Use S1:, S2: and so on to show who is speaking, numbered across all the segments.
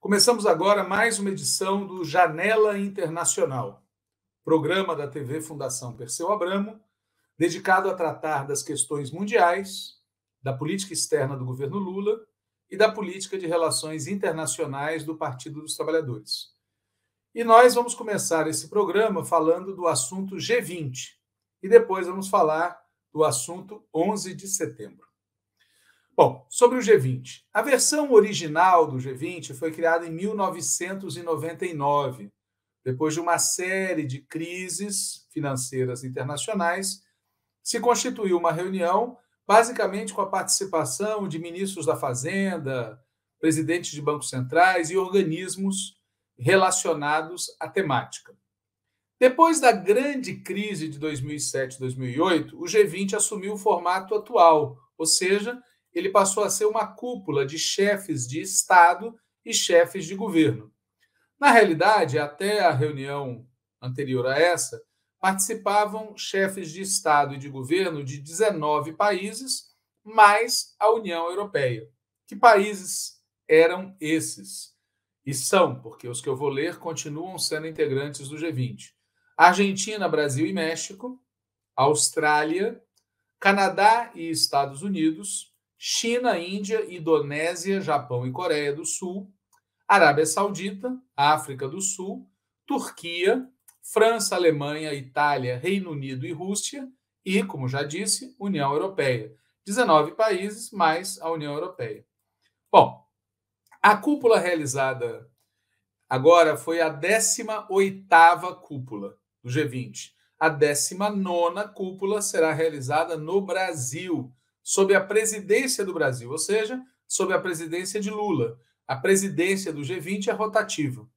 S1: Começamos agora mais uma edição do Janela Internacional, programa da TV Fundação Perseu Abramo, dedicado a tratar das questões mundiais, da política externa do governo Lula e da política de relações internacionais do Partido dos Trabalhadores. E nós vamos começar esse programa falando do assunto G20 e depois vamos falar do assunto 11 de setembro. Bom, sobre o G20. A versão original do G20 foi criada em 1999, depois de uma série de crises financeiras internacionais, se constituiu uma reunião basicamente com a participação de ministros da Fazenda, presidentes de bancos centrais e organismos relacionados à temática. Depois da grande crise de 2007-2008, o G20 assumiu o formato atual, ou seja, ele passou a ser uma cúpula de chefes de Estado e chefes de governo. Na realidade, até a reunião anterior a essa, participavam chefes de Estado e de governo de 19 países, mais a União Europeia. Que países eram esses? E são, porque os que eu vou ler continuam sendo integrantes do G20. Argentina, Brasil e México, Austrália, Canadá e Estados Unidos, China, Índia, Indonésia, Japão e Coreia do Sul, Arábia Saudita, África do Sul, Turquia, França, Alemanha, Itália, Reino Unido e Rússia, e, como já disse, União Europeia. 19 países mais a União Europeia. Bom, a cúpula realizada agora foi a 18ª cúpula do G20. A 19 cúpula será realizada no Brasil, sob a presidência do Brasil, ou seja, sob a presidência de Lula. A presidência do G20 é rotativa.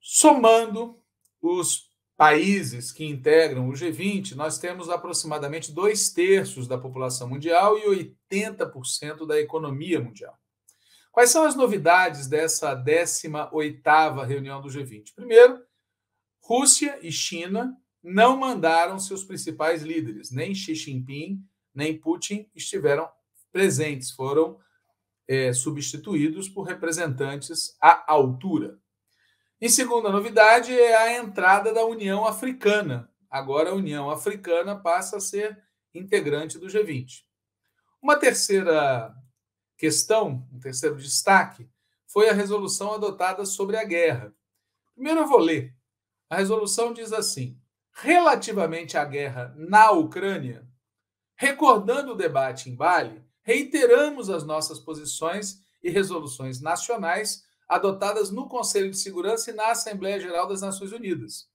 S1: Somando os países que integram o G20, nós temos aproximadamente dois terços da população mundial e 80% da economia mundial. Quais são as novidades dessa 18 reunião do G20? Primeiro, Rússia e China não mandaram seus principais líderes, nem Xi Jinping, nem Putin estiveram presentes, foram é, substituídos por representantes à altura. Em segunda novidade é a entrada da União Africana. Agora a União Africana passa a ser integrante do G20. Uma terceira questão, um terceiro destaque, foi a resolução adotada sobre a guerra. Primeiro eu vou ler a resolução diz assim: relativamente à guerra na Ucrânia, recordando o debate em Bali, reiteramos as nossas posições e resoluções nacionais adotadas no Conselho de Segurança e na Assembleia Geral das Nações Unidas.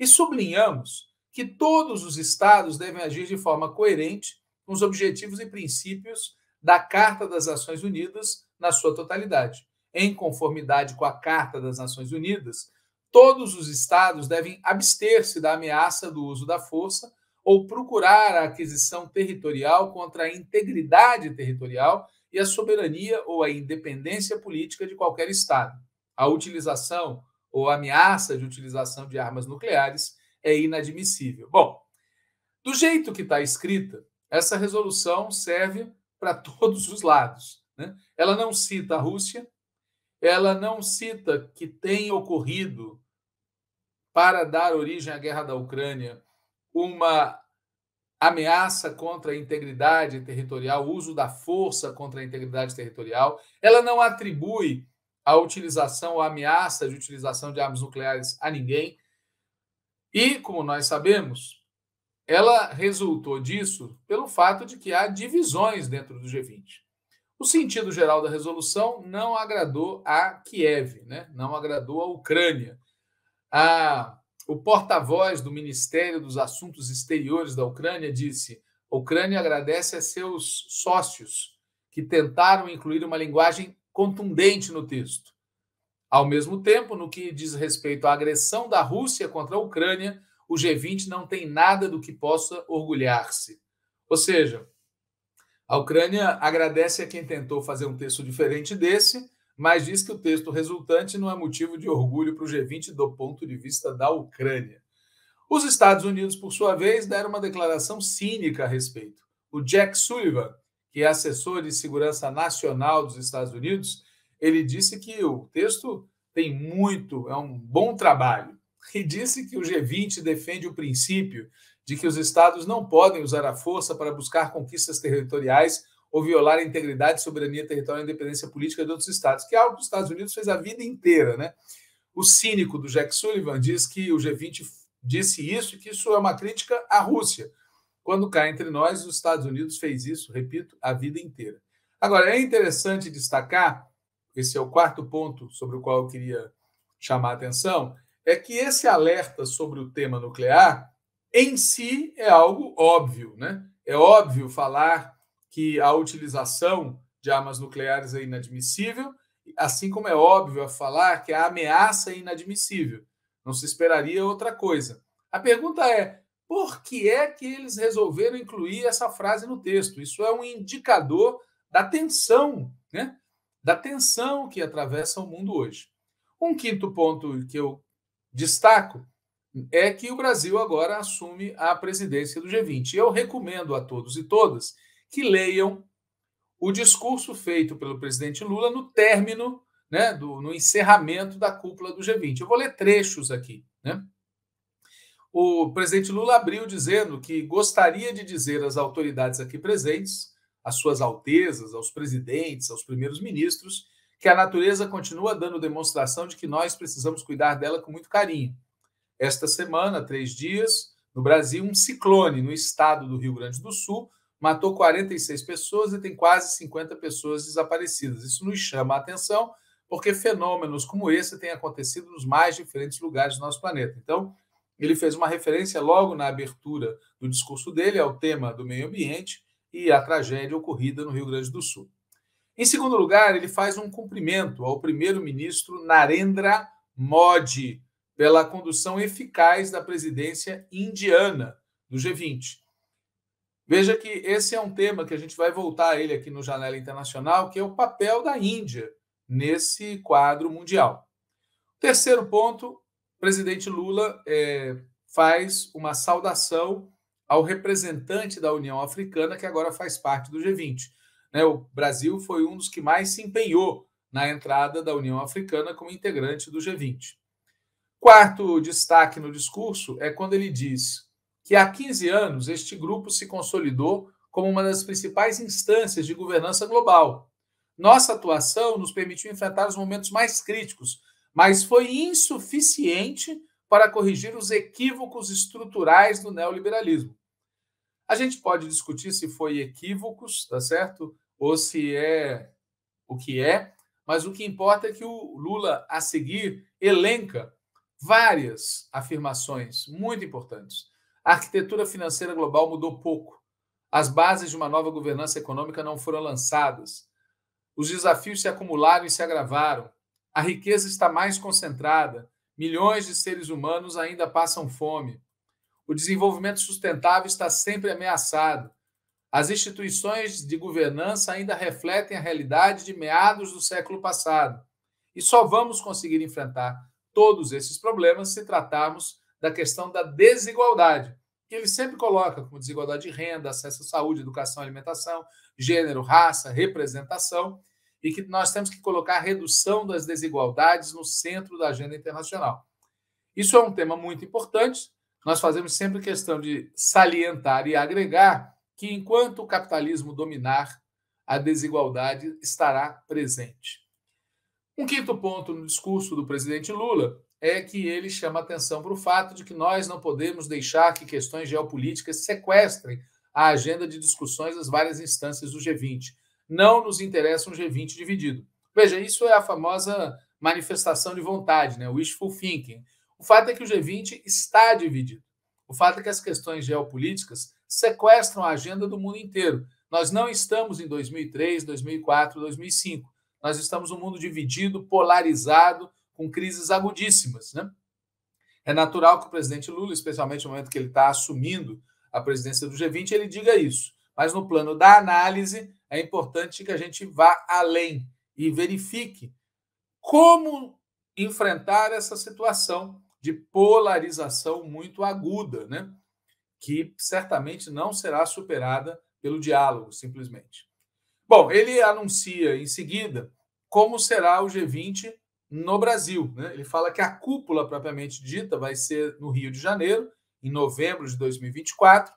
S1: E sublinhamos que todos os estados devem agir de forma coerente com os objetivos e princípios da Carta das Nações Unidas na sua totalidade, em conformidade com a Carta das Nações Unidas todos os estados devem abster-se da ameaça do uso da força ou procurar a aquisição territorial contra a integridade territorial e a soberania ou a independência política de qualquer estado. A utilização ou ameaça de utilização de armas nucleares é inadmissível. Bom, do jeito que está escrita, essa resolução serve para todos os lados. Né? Ela não cita a Rússia, ela não cita que tem ocorrido para dar origem à guerra da Ucrânia, uma ameaça contra a integridade territorial, o uso da força contra a integridade territorial. Ela não atribui a utilização ou ameaça de utilização de armas nucleares a ninguém. E, como nós sabemos, ela resultou disso pelo fato de que há divisões dentro do G20. O sentido geral da resolução não agradou a Kiev, né? não agradou a Ucrânia. A, o porta-voz do Ministério dos Assuntos Exteriores da Ucrânia disse: a Ucrânia agradece a seus sócios que tentaram incluir uma linguagem contundente no texto. Ao mesmo tempo, no que diz respeito à agressão da Rússia contra a Ucrânia, o G20 não tem nada do que possa orgulhar-se. Ou seja, a Ucrânia agradece a quem tentou fazer um texto diferente desse, mas diz que o texto resultante não é motivo de orgulho para o G20 do ponto de vista da Ucrânia. Os Estados Unidos, por sua vez, deram uma declaração cínica a respeito. O Jack Sullivan, que é assessor de segurança nacional dos Estados Unidos, ele disse que o texto tem muito, é um bom trabalho, e disse que o G20 defende o princípio de que os estados não podem usar a força para buscar conquistas territoriais ou violar a integridade, soberania, território e independência política de outros estados, que é algo que os Estados Unidos fez a vida inteira, né? O cínico do Jack Sullivan diz que o G20 disse isso e que isso é uma crítica à Rússia. Quando cai entre nós, os Estados Unidos fez isso, repito, a vida inteira. Agora, é interessante destacar, esse é o quarto ponto sobre o qual eu queria chamar a atenção, é que esse alerta sobre o tema nuclear em si é algo óbvio, né? É óbvio falar que a utilização de armas nucleares é inadmissível, assim como é óbvio a falar que a ameaça é inadmissível. Não se esperaria outra coisa. A pergunta é: por que é que eles resolveram incluir essa frase no texto? Isso é um indicador da tensão, né? Da tensão que atravessa o mundo hoje. Um quinto ponto que eu destaco é que o Brasil agora assume a presidência do G20. Eu recomendo a todos e todas que leiam o discurso feito pelo presidente Lula no término, né, do, no encerramento da cúpula do G20. Eu vou ler trechos aqui. Né? O presidente Lula abriu dizendo que gostaria de dizer às autoridades aqui presentes, às suas altezas, aos presidentes, aos primeiros ministros, que a natureza continua dando demonstração de que nós precisamos cuidar dela com muito carinho. Esta semana, três dias, no Brasil, um ciclone no estado do Rio Grande do Sul matou 46 pessoas e tem quase 50 pessoas desaparecidas. Isso nos chama a atenção, porque fenômenos como esse têm acontecido nos mais diferentes lugares do nosso planeta. Então, ele fez uma referência logo na abertura do discurso dele ao tema do meio ambiente e à tragédia ocorrida no Rio Grande do Sul. Em segundo lugar, ele faz um cumprimento ao primeiro-ministro Narendra Modi pela condução eficaz da presidência indiana do G20 Veja que esse é um tema que a gente vai voltar a ele aqui no Janela Internacional, que é o papel da Índia nesse quadro mundial. Terceiro ponto, o presidente Lula é, faz uma saudação ao representante da União Africana, que agora faz parte do G20. Né, o Brasil foi um dos que mais se empenhou na entrada da União Africana como integrante do G20. Quarto destaque no discurso é quando ele diz e há 15 anos, este grupo se consolidou como uma das principais instâncias de governança global. Nossa atuação nos permitiu enfrentar os momentos mais críticos, mas foi insuficiente para corrigir os equívocos estruturais do neoliberalismo. A gente pode discutir se foi equívocos, tá certo? Ou se é o que é, mas o que importa é que o Lula a seguir elenca várias afirmações muito importantes. A arquitetura financeira global mudou pouco. As bases de uma nova governança econômica não foram lançadas. Os desafios se acumularam e se agravaram. A riqueza está mais concentrada. Milhões de seres humanos ainda passam fome. O desenvolvimento sustentável está sempre ameaçado. As instituições de governança ainda refletem a realidade de meados do século passado. E só vamos conseguir enfrentar todos esses problemas se tratarmos da questão da desigualdade, que ele sempre coloca como desigualdade de renda, acesso à saúde, educação, alimentação, gênero, raça, representação, e que nós temos que colocar a redução das desigualdades no centro da agenda internacional. Isso é um tema muito importante. Nós fazemos sempre questão de salientar e agregar que enquanto o capitalismo dominar, a desigualdade estará presente. Um quinto ponto no discurso do presidente Lula é que ele chama atenção para o fato de que nós não podemos deixar que questões geopolíticas sequestrem a agenda de discussões das várias instâncias do G20. Não nos interessa um G20 dividido. Veja, isso é a famosa manifestação de vontade, né? wishful thinking. O fato é que o G20 está dividido. O fato é que as questões geopolíticas sequestram a agenda do mundo inteiro. Nós não estamos em 2003, 2004, 2005. Nós estamos num mundo dividido, polarizado, com crises agudíssimas. Né? É natural que o presidente Lula, especialmente no momento que ele está assumindo a presidência do G20, ele diga isso. Mas no plano da análise, é importante que a gente vá além e verifique como enfrentar essa situação de polarização muito aguda, né? que certamente não será superada pelo diálogo, simplesmente. Bom, ele anuncia em seguida como será o G20 no Brasil. Né? Ele fala que a cúpula propriamente dita vai ser no Rio de Janeiro, em novembro de 2024,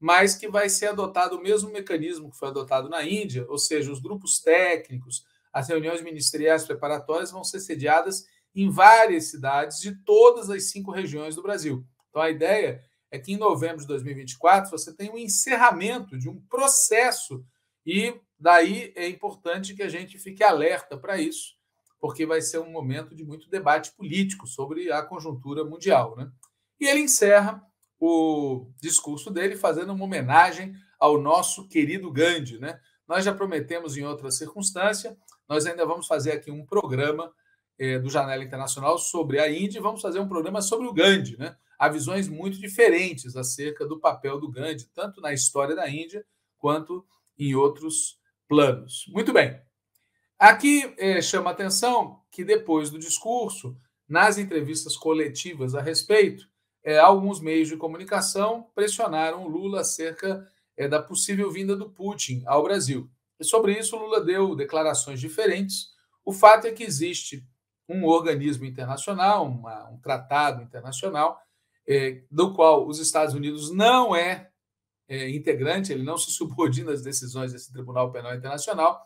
S1: mas que vai ser adotado o mesmo mecanismo que foi adotado na Índia, ou seja, os grupos técnicos, as reuniões ministeriais preparatórias vão ser sediadas em várias cidades de todas as cinco regiões do Brasil. Então a ideia é que em novembro de 2024 você tem um encerramento de um processo e daí é importante que a gente fique alerta para isso, porque vai ser um momento de muito debate político sobre a conjuntura mundial. Né? E ele encerra o discurso dele fazendo uma homenagem ao nosso querido Gandhi. Né? Nós já prometemos em outra circunstância, nós ainda vamos fazer aqui um programa eh, do Janela Internacional sobre a Índia e vamos fazer um programa sobre o Gandhi. Né? Há visões muito diferentes acerca do papel do Gandhi, tanto na história da Índia quanto em outros planos. Muito bem. Aqui é, chama atenção que depois do discurso, nas entrevistas coletivas a respeito, é, alguns meios de comunicação pressionaram Lula acerca é, da possível vinda do Putin ao Brasil. E sobre isso, Lula deu declarações diferentes. O fato é que existe um organismo internacional, uma, um tratado internacional, é, do qual os Estados Unidos não é, é, integrante, ele não se subordina às decisões desse Tribunal Penal Internacional,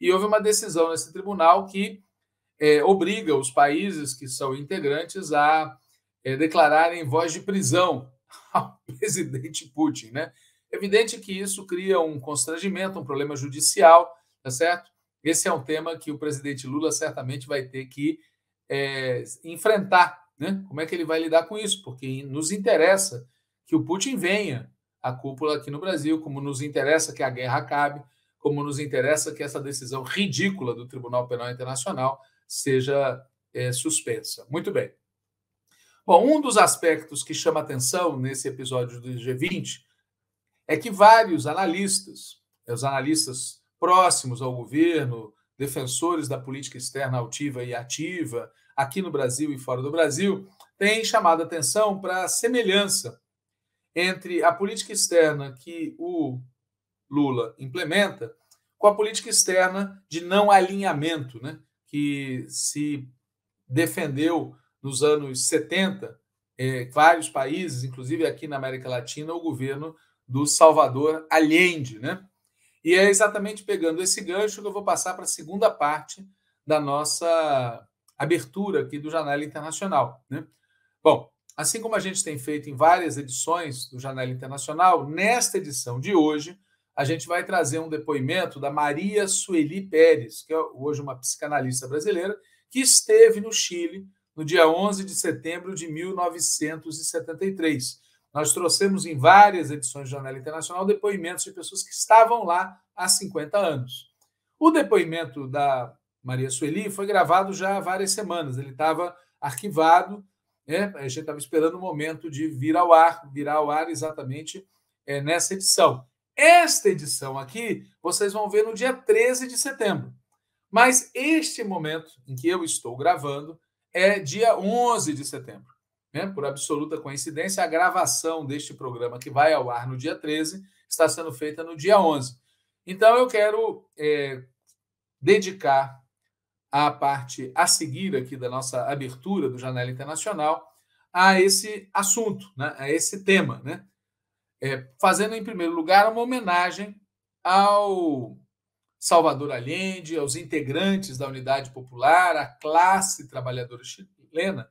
S1: e houve uma decisão nesse tribunal que é, obriga os países que são integrantes a é, declararem voz de prisão ao presidente Putin. Né? Evidente que isso cria um constrangimento, um problema judicial, tá certo? Esse é um tema que o presidente Lula certamente vai ter que é, enfrentar. Né? Como é que ele vai lidar com isso? Porque nos interessa que o Putin venha à cúpula aqui no Brasil, como nos interessa que a guerra acabe, como nos interessa que essa decisão ridícula do Tribunal Penal Internacional seja é, suspensa. Muito bem. Bom, um dos aspectos que chama atenção nesse episódio do G20 é que vários analistas, é, os analistas próximos ao governo, defensores da política externa altiva e ativa, aqui no Brasil e fora do Brasil, têm chamado atenção para a semelhança entre a política externa que o Lula implementa, com a política externa de não alinhamento, né, que se defendeu nos anos 70, eh, vários países, inclusive aqui na América Latina, o governo do Salvador Allende. Né? E é exatamente pegando esse gancho que eu vou passar para a segunda parte da nossa abertura aqui do Janela Internacional. Né? Bom, assim como a gente tem feito em várias edições do Janela Internacional, nesta edição de hoje, a gente vai trazer um depoimento da Maria Sueli Pérez, que é hoje uma psicanalista brasileira, que esteve no Chile no dia 11 de setembro de 1973. Nós trouxemos em várias edições do Jornal Internacional depoimentos de pessoas que estavam lá há 50 anos. O depoimento da Maria Sueli foi gravado já há várias semanas, ele estava arquivado, né? a gente estava esperando o momento de vir ao ar, virar ao ar exatamente é, nessa edição. Esta edição aqui vocês vão ver no dia 13 de setembro. Mas este momento em que eu estou gravando é dia 11 de setembro. Né? Por absoluta coincidência, a gravação deste programa que vai ao ar no dia 13 está sendo feita no dia 11. Então eu quero é, dedicar a parte a seguir aqui da nossa abertura do Janela Internacional a esse assunto, né? a esse tema, né? é, fazendo, em primeiro lugar, uma homenagem ao Salvador Allende, aos integrantes da Unidade Popular, à classe trabalhadora chilena,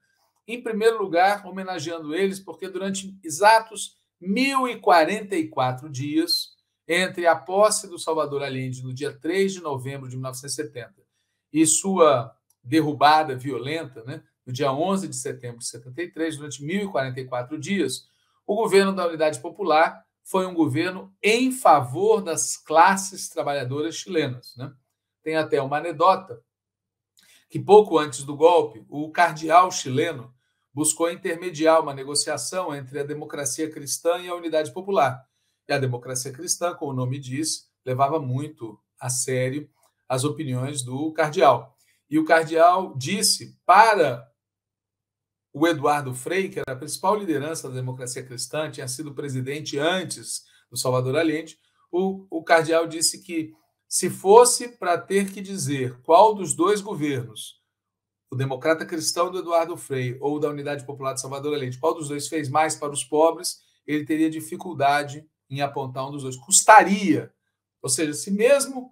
S1: em primeiro lugar, homenageando eles, porque durante exatos 1.044 dias, entre a posse do Salvador Allende no dia 3 de novembro de 1970 e sua derrubada violenta, né, no dia 11 de setembro de 73, durante 1.044 dias, o governo da Unidade Popular foi um governo em favor das classes trabalhadoras chilenas. Né? Tem até uma anedota que, pouco antes do golpe, o cardeal chileno buscou intermediar uma negociação entre a democracia cristã e a Unidade Popular. E a democracia cristã, como o nome diz, levava muito a sério as opiniões do cardeal. E o cardeal disse para o Eduardo Frei, que era a principal liderança da democracia cristã, tinha sido presidente antes do Salvador Allende, o, o cardeal disse que se fosse para ter que dizer qual dos dois governos, o democrata cristão do Eduardo Frei ou da Unidade Popular de Salvador Allende, qual dos dois fez mais para os pobres, ele teria dificuldade em apontar um dos dois. Custaria. Ou seja, se mesmo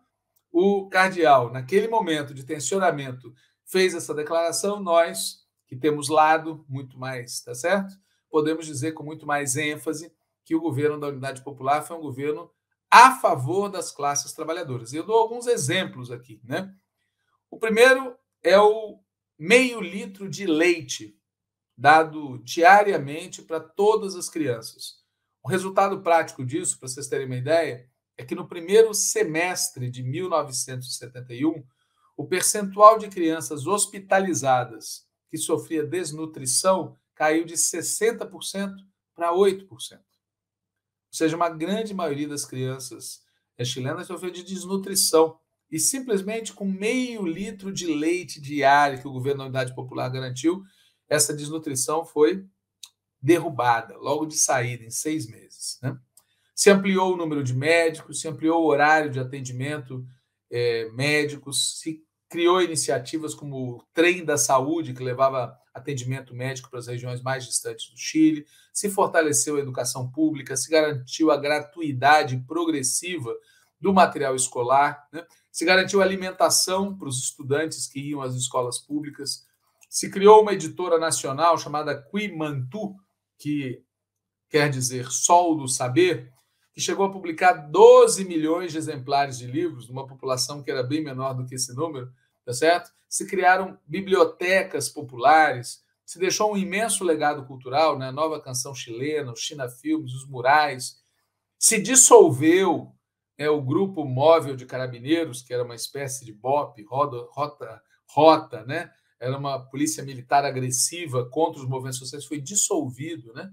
S1: o cardeal, naquele momento de tensionamento, fez essa declaração, nós que temos lado muito mais, tá certo? Podemos dizer com muito mais ênfase que o governo da Unidade Popular foi um governo a favor das classes trabalhadoras. Eu dou alguns exemplos aqui, né? O primeiro é o meio litro de leite dado diariamente para todas as crianças. O resultado prático disso, para vocês terem uma ideia, é que no primeiro semestre de 1971, o percentual de crianças hospitalizadas que sofria desnutrição caiu de 60% para 8%. Ou seja, uma grande maioria das crianças eh, chilenas sofreu de desnutrição. E simplesmente com meio litro de leite diário que o governo da Unidade Popular garantiu, essa desnutrição foi derrubada logo de saída, em seis meses. Né? Se ampliou o número de médicos, se ampliou o horário de atendimento é, médicos, se criou iniciativas como o Trem da Saúde, que levava atendimento médico para as regiões mais distantes do Chile, se fortaleceu a educação pública, se garantiu a gratuidade progressiva do material escolar, né? se garantiu alimentação para os estudantes que iam às escolas públicas, se criou uma editora nacional chamada Quimantu, que quer dizer Sol do Saber, que chegou a publicar 12 milhões de exemplares de livros, numa população que era bem menor do que esse número, tá certo? Se criaram bibliotecas populares, se deixou um imenso legado cultural, né? A nova canção chilena, o China Filmes, os murais. Se dissolveu né, o grupo móvel de carabineiros, que era uma espécie de BOP, roda, rota, rota, né? Era uma polícia militar agressiva contra os movimentos sociais, foi dissolvido, né?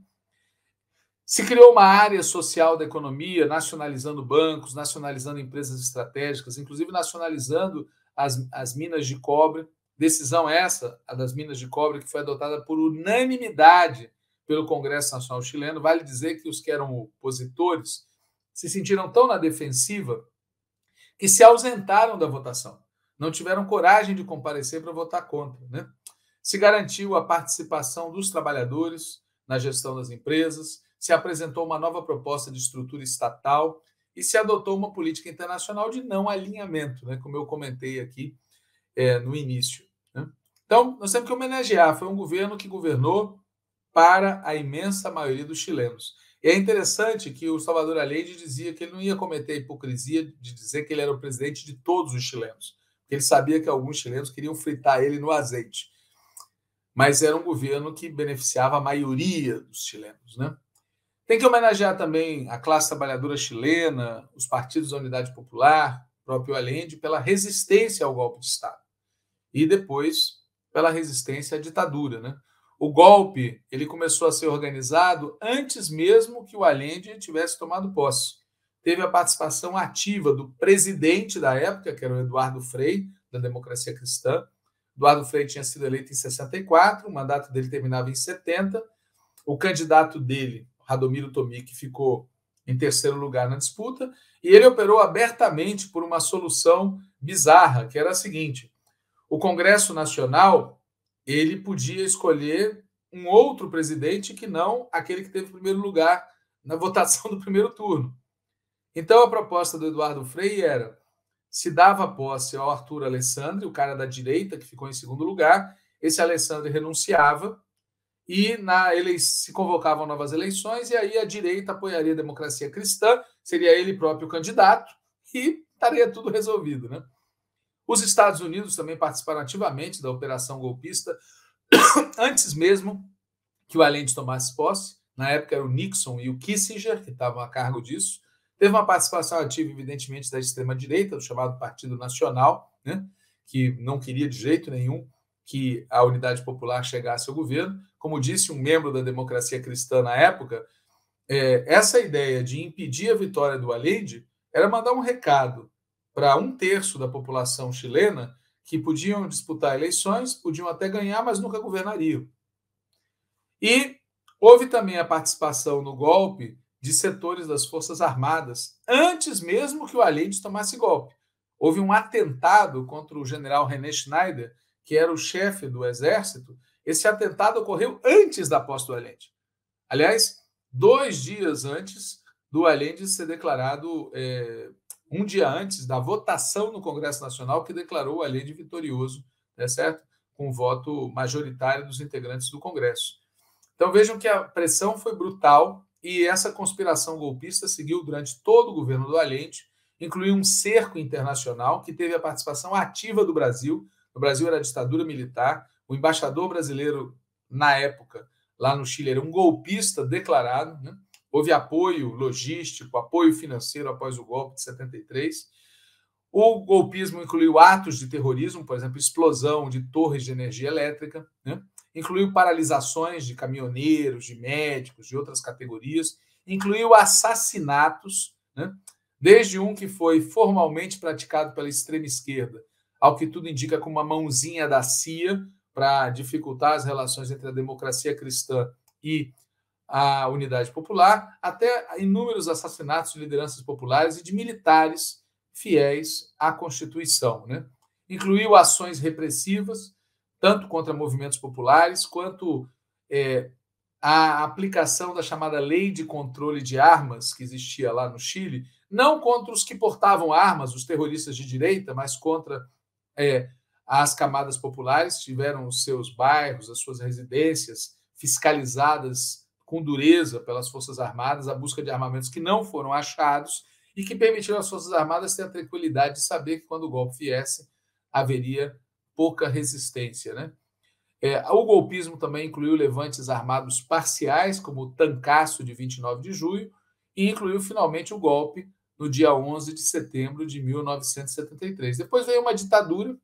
S1: Se criou uma área social da economia, nacionalizando bancos, nacionalizando empresas estratégicas, inclusive nacionalizando as, as minas de cobre. Decisão essa, a das minas de cobre, que foi adotada por unanimidade pelo Congresso Nacional Chileno. Vale dizer que os que eram opositores se sentiram tão na defensiva que se ausentaram da votação, não tiveram coragem de comparecer para votar contra. Né? Se garantiu a participação dos trabalhadores na gestão das empresas, se apresentou uma nova proposta de estrutura estatal e se adotou uma política internacional de não alinhamento, né, como eu comentei aqui é, no início. Né? Então, nós temos que homenagear. Foi um governo que governou para a imensa maioria dos chilenos. E é interessante que o Salvador Allende dizia que ele não ia cometer a hipocrisia de dizer que ele era o presidente de todos os chilenos, porque ele sabia que alguns chilenos queriam fritar ele no azeite. Mas era um governo que beneficiava a maioria dos chilenos, né? Tem que homenagear também a classe trabalhadora chilena, os partidos da Unidade Popular, próprio Allende, pela resistência ao golpe de Estado. E depois pela resistência à ditadura. Né? O golpe ele começou a ser organizado antes mesmo que o Allende tivesse tomado posse. Teve a participação ativa do presidente da época, que era o Eduardo Frei, da Democracia Cristã. Eduardo Frei tinha sido eleito em 64, o mandato dele terminava em 70. O candidato dele Radomiro que ficou em terceiro lugar na disputa, e ele operou abertamente por uma solução bizarra, que era a seguinte: o Congresso Nacional ele podia escolher um outro presidente que não aquele que teve primeiro lugar na votação do primeiro turno. Então a proposta do Eduardo Frei era se dava posse ao Arthur Alessandro, o cara da direita que ficou em segundo lugar, esse Alessandro renunciava e na ele... se convocavam novas eleições, e aí a direita apoiaria a democracia cristã, seria ele próprio candidato, e estaria tudo resolvido. Né? Os Estados Unidos também participaram ativamente da operação golpista, antes mesmo que o Allende tomasse posse. Na época era o Nixon e o Kissinger que estavam a cargo disso. Teve uma participação ativa, evidentemente, da extrema-direita, do chamado Partido Nacional, né? que não queria de jeito nenhum que a Unidade Popular chegasse ao governo, como disse um membro da democracia cristã na época, é, essa ideia de impedir a vitória do Allende era mandar um recado para um terço da população chilena que podiam disputar eleições, podiam até ganhar, mas nunca governariam. E houve também a participação no golpe de setores das Forças Armadas, antes mesmo que o Allende tomasse golpe. Houve um atentado contra o general René Schneider, que era o chefe do exército, esse atentado ocorreu antes da posse do Allende. Aliás, dois dias antes do Allende ser declarado, é, um dia antes da votação no Congresso Nacional, que declarou o Allende vitorioso, né, certo? Com o voto majoritário dos integrantes do Congresso. Então vejam que a pressão foi brutal e essa conspiração golpista seguiu durante todo o governo do Allende, incluiu um cerco internacional que teve a participação ativa do Brasil. O Brasil era ditadura militar, o embaixador brasileiro, na época, lá no Chile, era um golpista declarado. Né? Houve apoio logístico, apoio financeiro após o golpe de 73. O golpismo incluiu atos de terrorismo, por exemplo, explosão de torres de energia elétrica, né? incluiu paralisações de caminhoneiros, de médicos, de outras categorias, incluiu assassinatos, né? desde um que foi formalmente praticado pela extrema esquerda, ao que tudo indica com uma mãozinha da CIA, para dificultar as relações entre a democracia cristã e a unidade popular, até inúmeros assassinatos de lideranças populares e de militares fiéis à Constituição. Né? Incluiu ações repressivas, tanto contra movimentos populares, quanto é, a aplicação da chamada Lei de Controle de Armas, que existia lá no Chile, não contra os que portavam armas, os terroristas de direita, mas contra é, as camadas populares tiveram os seus bairros, as suas residências fiscalizadas com dureza pelas Forças Armadas, a busca de armamentos que não foram achados e que permitiram às Forças Armadas ter a tranquilidade de saber que quando o golpe viesse, haveria pouca resistência. Né? É, o golpismo também incluiu levantes armados parciais, como o Tancaço de 29 de julho, e incluiu finalmente o golpe no dia 11 de setembro de 1973. Depois veio uma ditadura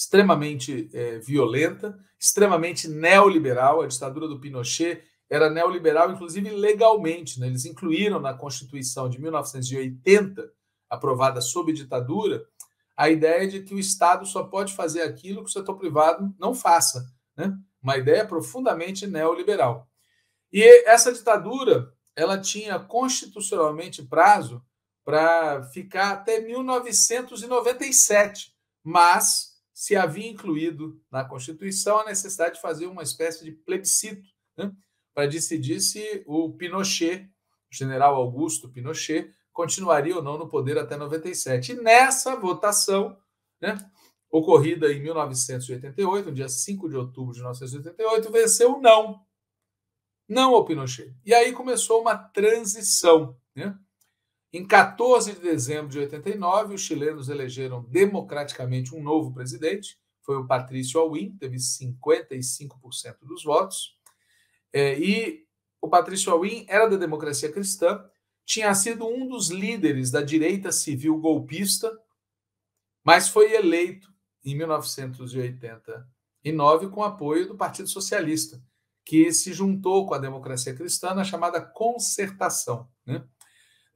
S1: extremamente é, violenta, extremamente neoliberal. A ditadura do Pinochet era neoliberal, inclusive legalmente. Né? Eles incluíram na Constituição de 1980, aprovada sob ditadura, a ideia de que o Estado só pode fazer aquilo que o setor privado não faça. Né? Uma ideia profundamente neoliberal. E essa ditadura ela tinha constitucionalmente prazo para ficar até 1997, mas se havia incluído na Constituição a necessidade de fazer uma espécie de plebiscito né, para decidir se o Pinochet, o general Augusto Pinochet, continuaria ou não no poder até 97. E nessa votação, né, ocorrida em 1988, no dia 5 de outubro de 1988, venceu o não. Não ao Pinochet. E aí começou uma transição. Né? Em 14 de dezembro de 89, os chilenos elegeram democraticamente um novo presidente, foi o Patrício Alwin, teve 55% dos votos. É, e o Patrício Alwin era da democracia cristã, tinha sido um dos líderes da direita civil golpista, mas foi eleito em 1989 com apoio do Partido Socialista, que se juntou com a democracia cristã na chamada Concertação. Né?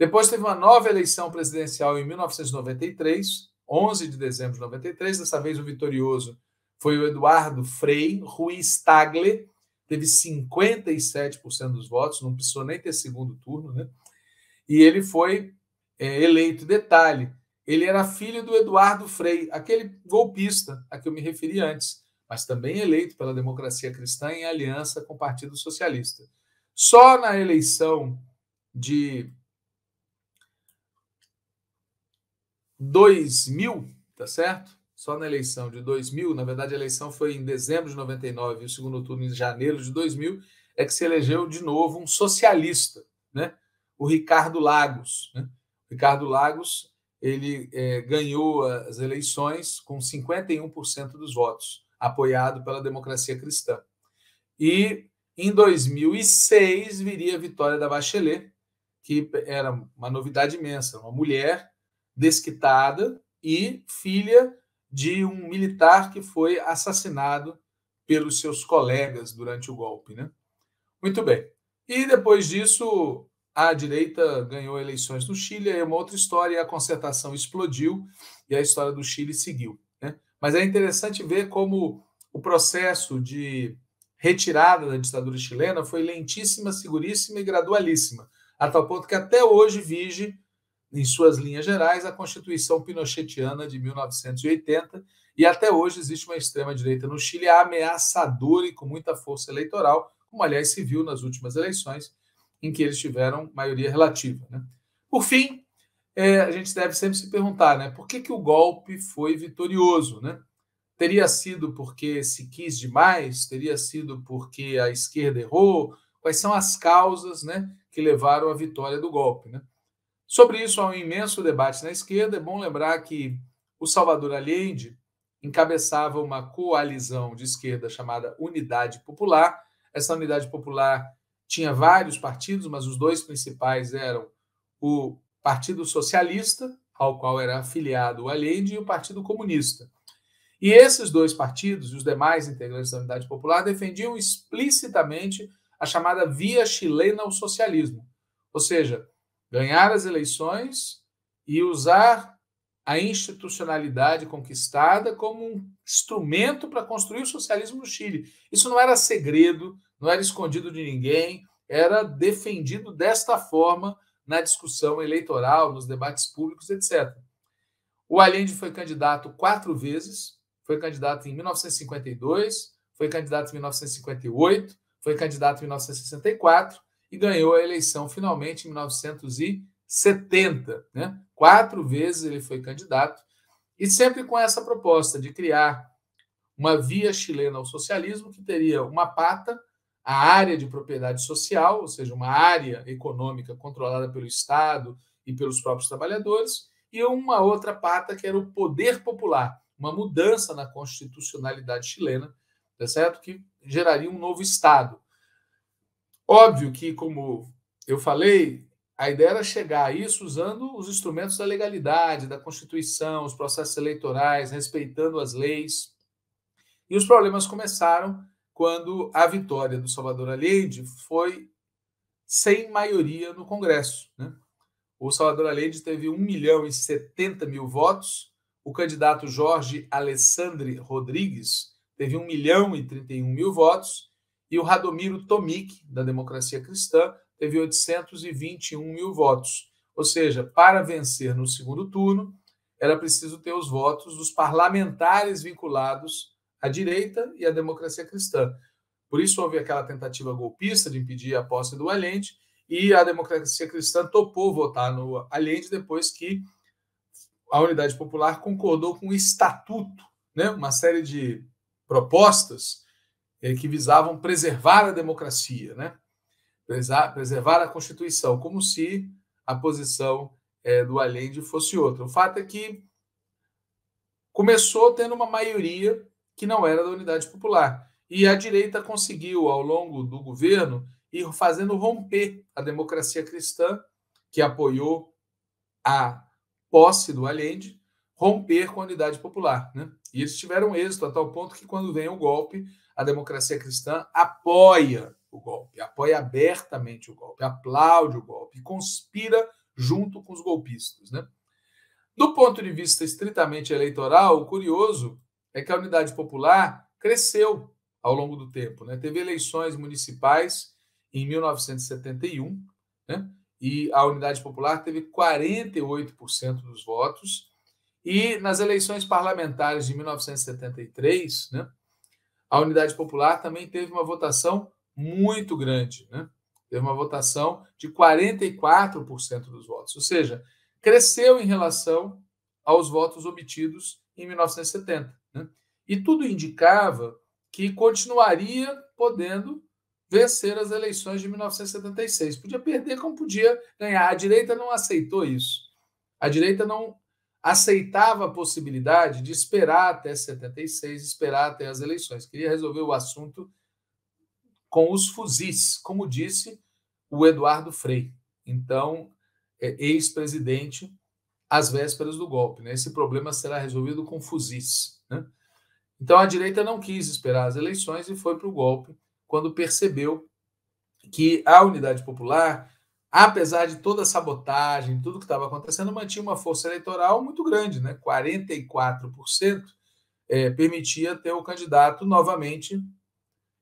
S1: Depois teve uma nova eleição presidencial em 1993, 11 de dezembro de 93. Dessa vez o vitorioso foi o Eduardo Frei Ruiz Tagle, teve 57% dos votos, não precisou nem ter segundo turno, né? E ele foi é, eleito. Detalhe, ele era filho do Eduardo Frei, aquele golpista a que eu me referi antes, mas também eleito pela democracia cristã em aliança com o Partido Socialista. Só na eleição de 2000, tá certo? Só na eleição de 2000, na verdade a eleição foi em dezembro de 99 e o segundo turno em janeiro de 2000, é que se elegeu de novo um socialista, né? O Ricardo Lagos. Né? Ricardo Lagos ele é, ganhou as eleições com 51% dos votos, apoiado pela democracia cristã. E em 2006 viria a vitória da Bachelet, que era uma novidade imensa, uma mulher desquitada e filha de um militar que foi assassinado pelos seus colegas durante o golpe. Né? Muito bem. E depois disso, a direita ganhou eleições no Chile, é uma outra história, a concertação explodiu e a história do Chile seguiu. Né? Mas é interessante ver como o processo de retirada da ditadura chilena foi lentíssima, seguríssima e gradualíssima, a tal ponto que até hoje vige em suas linhas gerais, a Constituição Pinochetiana de 1980, e até hoje existe uma extrema-direita no Chile ameaçadora e com muita força eleitoral, como aliás se viu nas últimas eleições, em que eles tiveram maioria relativa. Né? Por fim, é, a gente deve sempre se perguntar né, por que, que o golpe foi vitorioso? Né? Teria sido porque se quis demais? Teria sido porque a esquerda errou? Quais são as causas né, que levaram à vitória do golpe? Né? Sobre isso há um imenso debate na esquerda. É bom lembrar que o Salvador Allende encabeçava uma coalizão de esquerda chamada Unidade Popular. Essa Unidade Popular tinha vários partidos, mas os dois principais eram o Partido Socialista, ao qual era afiliado o Allende, e o Partido Comunista. E esses dois partidos e os demais integrantes da Unidade Popular defendiam explicitamente a chamada via chilena ao socialismo, ou seja, ganhar as eleições e usar a institucionalidade conquistada como um instrumento para construir o socialismo no Chile. Isso não era segredo, não era escondido de ninguém, era defendido desta forma na discussão eleitoral, nos debates públicos, etc. O Allende foi candidato quatro vezes, foi candidato em 1952, foi candidato em 1958, foi candidato em 1964 e ganhou a eleição finalmente em 1970. Né? Quatro vezes ele foi candidato e sempre com essa proposta de criar uma via chilena ao socialismo que teria uma pata, a área de propriedade social, ou seja, uma área econômica controlada pelo Estado e pelos próprios trabalhadores, e uma outra pata que era o poder popular, uma mudança na constitucionalidade chilena, tá certo? que geraria um novo Estado. Óbvio que, como eu falei, a ideia era chegar a isso usando os instrumentos da legalidade, da Constituição, os processos eleitorais, respeitando as leis. E os problemas começaram quando a vitória do Salvador Allende foi sem maioria no Congresso. Né? O Salvador Allende teve 1 milhão e 70 mil votos, o candidato Jorge Alessandre Rodrigues teve 1 milhão e 31 mil votos, e o Radomiro Tomic, da Democracia Cristã, teve 821 mil votos. Ou seja, para vencer no segundo turno, era preciso ter os votos dos parlamentares vinculados à direita e à democracia cristã. Por isso houve aquela tentativa golpista de impedir a posse do Allende, e a democracia cristã topou votar no Allende depois que a Unidade Popular concordou com o estatuto, né? uma série de propostas que visavam preservar a democracia, né? preservar a Constituição, como se a posição é, do Allende fosse outra. O fato é que começou tendo uma maioria que não era da Unidade Popular. E a direita conseguiu, ao longo do governo, ir fazendo romper a democracia cristã, que apoiou a posse do Allende, romper com a Unidade Popular. Né? E eles tiveram êxito a tal ponto que, quando vem o golpe, a democracia cristã apoia o golpe, apoia abertamente o golpe, aplaude o golpe, conspira junto com os golpistas. Né? Do ponto de vista estritamente eleitoral, o curioso é que a unidade popular cresceu ao longo do tempo. Né? Teve eleições municipais em 1971, né? e a Unidade Popular teve 48% dos votos. E nas eleições parlamentares de 1973, né? a Unidade Popular também teve uma votação muito grande, né? Teve uma votação de 44% dos votos, ou seja, cresceu em relação aos votos obtidos em 1970. Né? E tudo indicava que continuaria podendo vencer as eleições de 1976. Podia perder como podia ganhar. A direita não aceitou isso. A direita não aceitava a possibilidade de esperar até 76, esperar até as eleições. Queria resolver o assunto com os fuzis, como disse o Eduardo Frei, então é, ex-presidente, às vésperas do golpe. Né? Esse problema será resolvido com fuzis. Né? Então a direita não quis esperar as eleições e foi para o golpe quando percebeu que a Unidade Popular apesar de toda a sabotagem, tudo que estava acontecendo, mantinha uma força eleitoral muito grande, né? 44% é, permitia ter o candidato novamente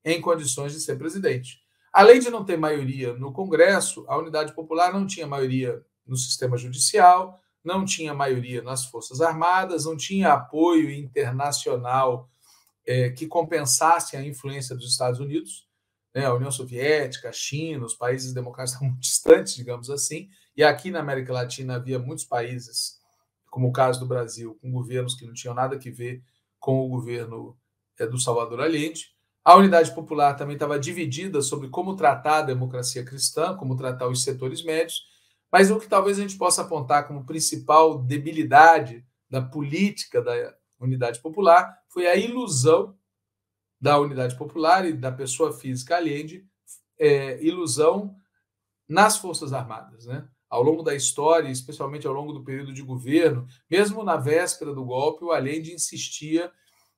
S1: em condições de ser presidente. Além de não ter maioria no Congresso, a Unidade Popular não tinha maioria no sistema judicial, não tinha maioria nas Forças Armadas, não tinha apoio internacional é, que compensasse a influência dos Estados Unidos né, a União Soviética, a China, os países democráticos estavam muito distantes, digamos assim, e aqui na América Latina havia muitos países, como o caso do Brasil, com governos que não tinham nada que ver com o governo é, do Salvador Allende. A Unidade Popular também estava dividida sobre como tratar a democracia cristã, como tratar os setores médios, mas o que talvez a gente possa apontar como principal debilidade da política da Unidade Popular foi a ilusão da unidade popular e da pessoa física Allende é, ilusão nas Forças Armadas. Né? Ao longo da história, especialmente ao longo do período de governo, mesmo na véspera do golpe, o Allende insistia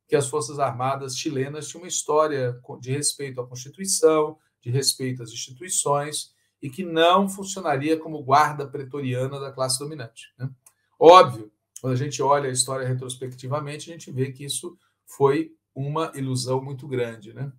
S1: que as Forças Armadas chilenas tinham uma história de respeito à Constituição, de respeito às instituições, e que não funcionaria como guarda pretoriana da classe dominante. Né? Óbvio, quando a gente olha a história retrospectivamente, a gente vê que isso foi uma ilusão muito grande. Né?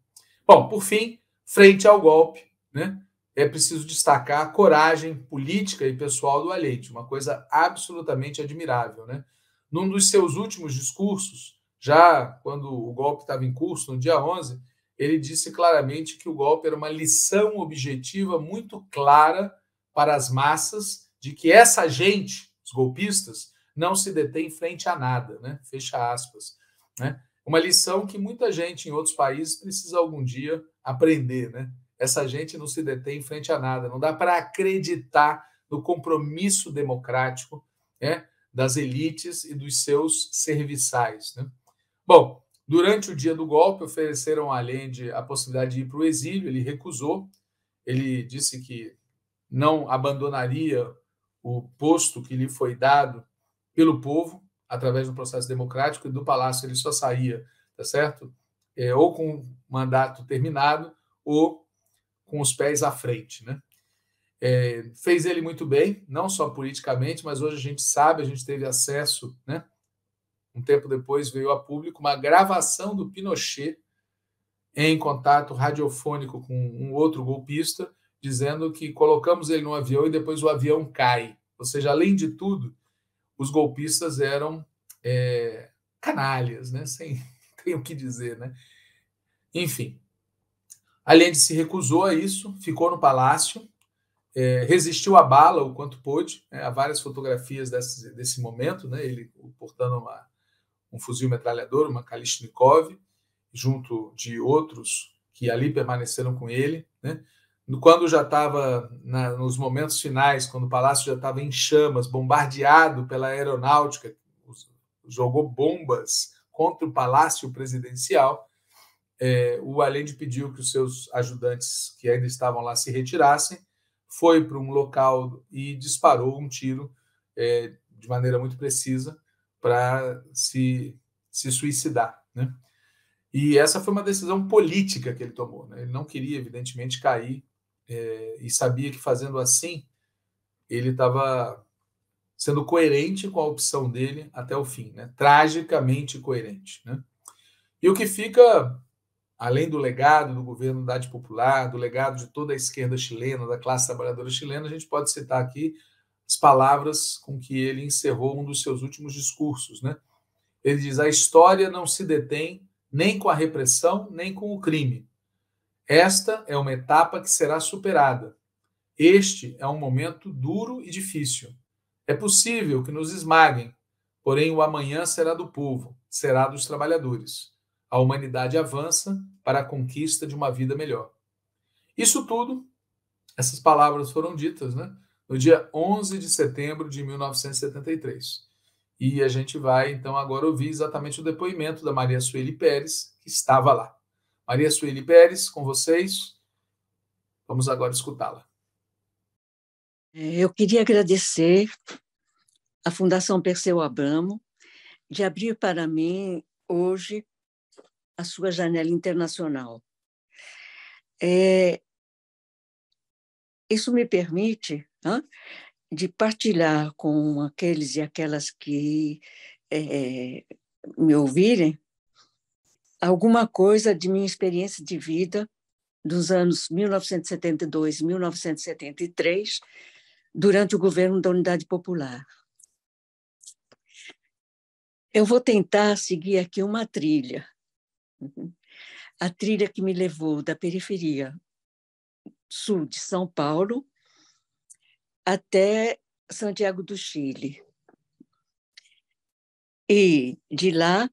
S1: Bom, por fim, frente ao golpe, né, é preciso destacar a coragem política e pessoal do Alente, uma coisa absolutamente admirável. Né? Num dos seus últimos discursos, já quando o golpe estava em curso, no dia 11, ele disse claramente que o golpe era uma lição objetiva muito clara para as massas de que essa gente, os golpistas, não se detém frente a nada, né? Fecha aspas, né? Uma lição que muita gente em outros países precisa algum dia aprender, né? Essa gente não se detém em frente a nada, não dá para acreditar no compromisso democrático né, das elites e dos seus serviçais. Né? Bom, durante o dia do golpe, ofereceram a Allende a possibilidade de ir para o exílio, ele recusou, ele disse que não abandonaria o posto que lhe foi dado pelo povo, através do processo democrático, e do Palácio ele só saía, tá certo? É, ou com o mandato terminado, ou com os pés à frente, né? É, fez ele muito bem, não só politicamente, mas hoje a gente sabe, a gente teve acesso, né? Um tempo depois veio a público uma gravação do Pinochet em contato radiofônico com um outro golpista, dizendo que colocamos ele no avião e depois o avião cai. Ou seja, além de tudo, os golpistas eram é, canalhas, né? Sem tem o que dizer, né? Enfim, Allende se recusou a isso, ficou no palácio, é, resistiu à bala o quanto pôde, né? há várias fotografias desse, desse momento, né? Ele portando uma, um fuzil metralhador, uma Kalashnikov, junto de outros que ali permaneceram com ele, né? quando já estava né, nos momentos finais, quando o palácio já estava em chamas, bombardeado pela aeronáutica, jogou bombas contra o palácio presidencial, é, o Allende pediu que os seus ajudantes que ainda estavam lá se retirassem, foi para um local e disparou um tiro é, de maneira muito precisa para se, se suicidar, né? E essa foi uma decisão política que ele tomou. Né? Ele não queria, evidentemente, cair é, e sabia que fazendo assim ele estava sendo coerente com a opção dele até o fim, né? tragicamente coerente. Né? E o que fica, além do legado do governo da Unidade Popular, do legado de toda a esquerda chilena, da classe trabalhadora chilena, a gente pode citar aqui as palavras com que ele encerrou um dos seus últimos discursos. Né? Ele diz: a história não se detém nem com a repressão, nem com o crime. Esta é uma etapa que será superada. Este é um momento duro e difícil. É possível que nos esmaguem, porém o amanhã será do povo, será dos trabalhadores. A humanidade avança para a conquista de uma vida melhor. Isso tudo, essas palavras foram ditas né, no dia 11 de setembro de 1973. E a gente vai então agora ouvir exatamente o depoimento da Maria Sueli Pérez, que estava lá. Maria Sueli Pérez, com vocês. Vamos agora escutá-la.
S2: É, eu queria agradecer à Fundação Perseu Abramo de abrir para mim hoje a sua janela internacional. É, isso me permite de partilhar com aqueles e aquelas que é, é me ouvirem alguma coisa de minha experiência de vida dos anos 1972 e 1973, durante o governo da Unidade Popular. Eu vou tentar seguir aqui uma trilha, a trilha que me levou da periferia sul de São Paulo até Santiago do Chile. E de lá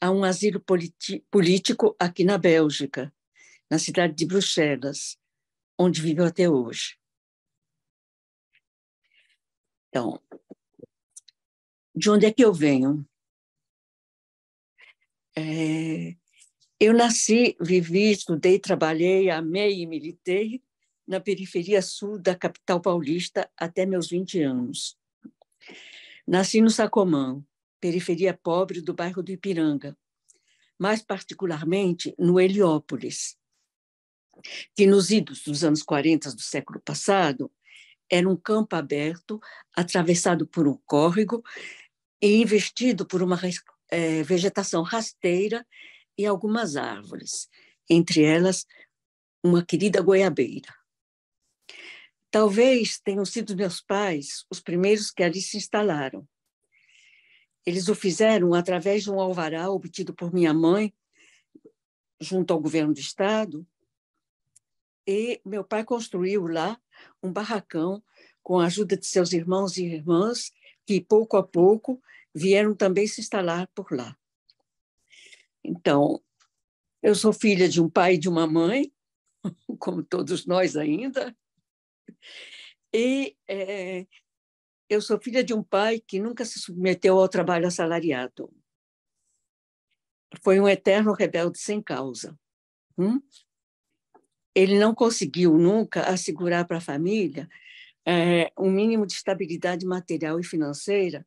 S2: a um asilo político aqui na Bélgica, na cidade de Bruxelas, onde viveu até hoje. Então, de onde é que eu venho? É, eu nasci, vivi, estudei, trabalhei, amei e militei na periferia sul da capital paulista até meus 20 anos. Nasci no Sacomão, periferia pobre do bairro do Ipiranga, mais particularmente no Heliópolis, que nos idos dos anos 40 do século passado era um campo aberto, atravessado por um córrego e investido por uma é, vegetação rasteira e algumas árvores, entre elas uma querida goiabeira. Talvez tenham sido meus pais os primeiros que ali se instalaram, eles o fizeram através de um alvará obtido por minha mãe, junto ao governo do estado, e meu pai construiu lá um barracão com a ajuda de seus irmãos e irmãs, que pouco a pouco vieram também se instalar por lá. Então, eu sou filha de um pai e de uma mãe, como todos nós ainda, e é, eu sou filha de um pai que nunca se submeteu ao trabalho assalariado. Foi um eterno rebelde sem causa. Hum? Ele não conseguiu nunca assegurar para a família é, um mínimo de estabilidade material e financeira,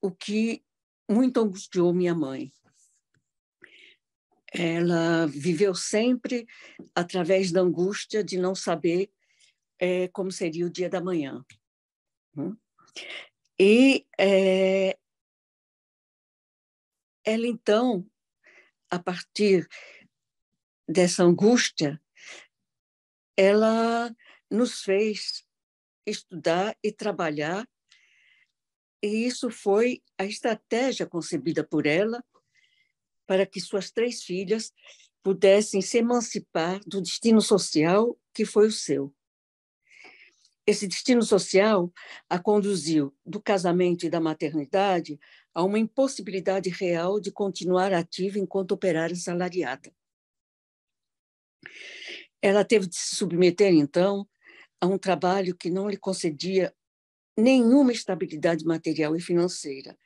S2: o que muito angustiou minha mãe. Ela viveu sempre através da angústia de não saber é, como seria o dia da manhã. Né? E é, ela, então, a partir dessa angústia, ela nos fez estudar e trabalhar, e isso foi a estratégia concebida por ela para que suas três filhas pudessem se emancipar do destino social que foi o seu. Esse destino social a conduziu do casamento e da maternidade a uma impossibilidade real de continuar ativa enquanto operária salariada. Ela teve de se submeter, então, a um trabalho que não lhe concedia nenhuma estabilidade material e financeira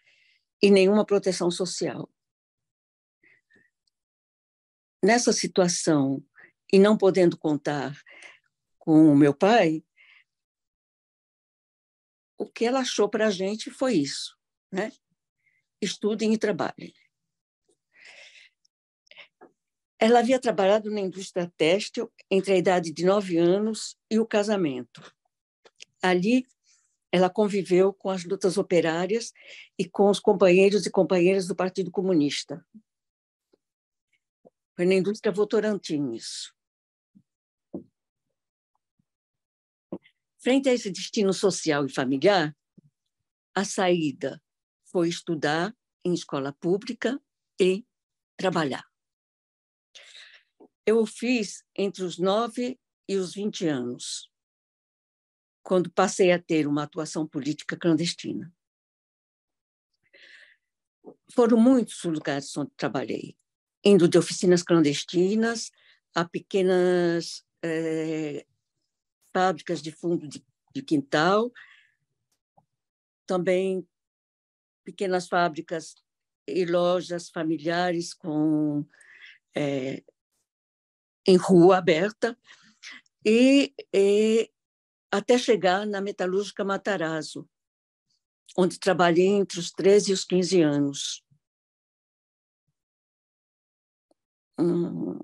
S2: e nenhuma proteção social. Nessa situação, e não podendo contar com o meu pai, o que ela achou para a gente foi isso, né? Estudem e trabalhem. Ela havia trabalhado na indústria têxtil entre a idade de nove anos e o casamento. Ali, ela conviveu com as lutas operárias e com os companheiros e companheiras do Partido Comunista. Foi na indústria Votorantim isso. Frente a esse destino social e familiar, a saída foi estudar em escola pública e trabalhar. Eu o fiz entre os 9 e os 20 anos, quando passei a ter uma atuação política clandestina. Foram muitos os lugares onde trabalhei, indo de oficinas clandestinas a pequenas eh, fábricas de fundo de, de quintal, também pequenas fábricas e lojas familiares com é, em rua aberta e, e, até chegar na metalúrgica Matarazzo, onde trabalhei entre os 13 e os 15 anos. Hum.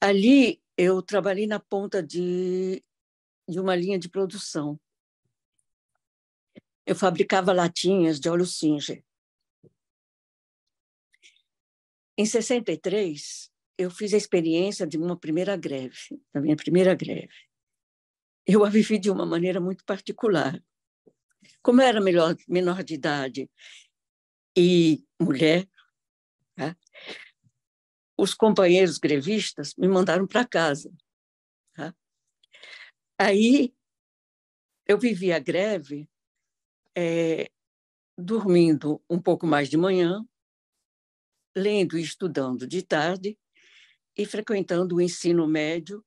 S2: Ali eu trabalhei na ponta de de uma linha de produção. Eu fabricava latinhas de óleo Singer. Em 63, eu fiz a experiência de uma primeira greve, da minha primeira greve. Eu a vivi de uma maneira muito particular. Como eu era melhor, menor de idade e mulher, tá? os companheiros grevistas me mandaram para casa. Aí eu vivi a greve é, dormindo um pouco mais de manhã, lendo e estudando de tarde e frequentando o ensino médio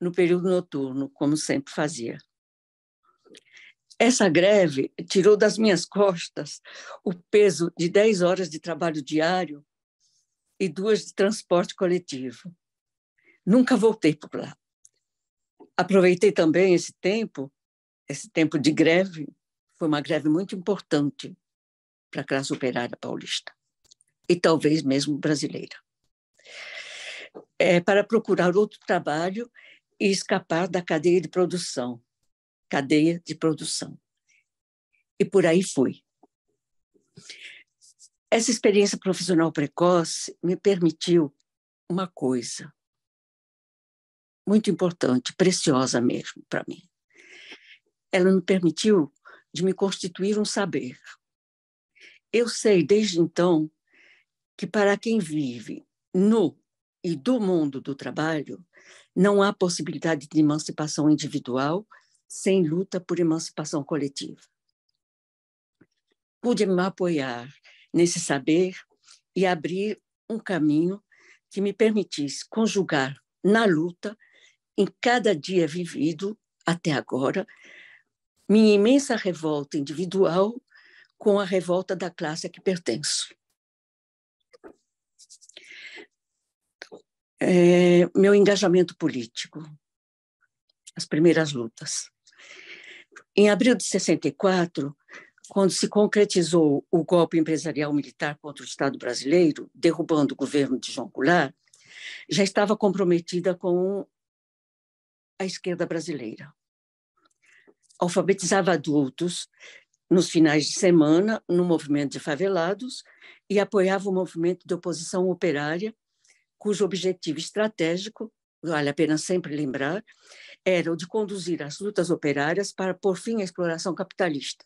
S2: no período noturno, como sempre fazia. Essa greve tirou das minhas costas o peso de 10 horas de trabalho diário e duas de transporte coletivo. Nunca voltei Aproveitei também esse tempo, esse tempo de greve, foi uma greve muito importante para a classe operária paulista e talvez mesmo brasileira, é, para procurar outro trabalho e escapar da cadeia de produção, cadeia de produção. E por aí fui. Essa experiência profissional precoce me permitiu uma coisa, muito importante, preciosa mesmo para mim. Ela me permitiu de me constituir um saber. Eu sei desde então que para quem vive no e do mundo do trabalho, não há possibilidade de emancipação individual sem luta por emancipação coletiva. Pude me apoiar nesse saber e abrir um caminho que me permitisse conjugar na luta em cada dia vivido até agora, minha imensa revolta individual com a revolta da classe a que pertenço. É, meu engajamento político, as primeiras lutas. Em abril de 64, quando se concretizou o golpe empresarial militar contra o Estado brasileiro, derrubando o governo de João Goulart, já estava comprometida com a esquerda brasileira. Alfabetizava adultos nos finais de semana no movimento de favelados e apoiava o movimento de oposição operária, cujo objetivo estratégico, vale a pena sempre lembrar, era o de conduzir as lutas operárias para por fim a exploração capitalista,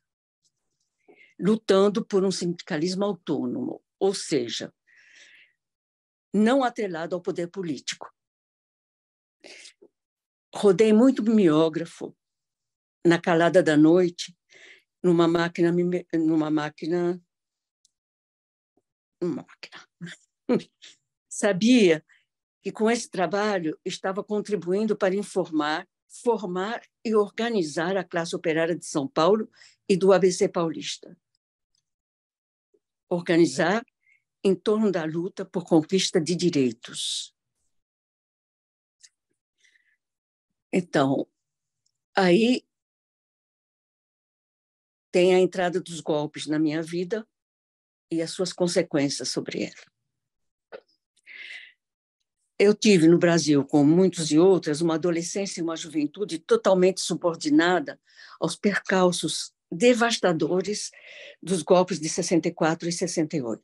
S2: lutando por um sindicalismo autônomo, ou seja, não atrelado ao poder político rodei muito mimeógrafo na calada da noite, numa máquina, numa máquina, numa máquina. Sabia que com esse trabalho estava contribuindo para informar, formar e organizar a classe operária de São Paulo e do ABC paulista. Organizar em torno da luta por conquista de direitos. Então, aí tem a entrada dos golpes na minha vida e as suas consequências sobre ela. Eu tive no Brasil, como muitos e outras, uma adolescência e uma juventude totalmente subordinada aos percalços devastadores dos golpes de 64 e 68.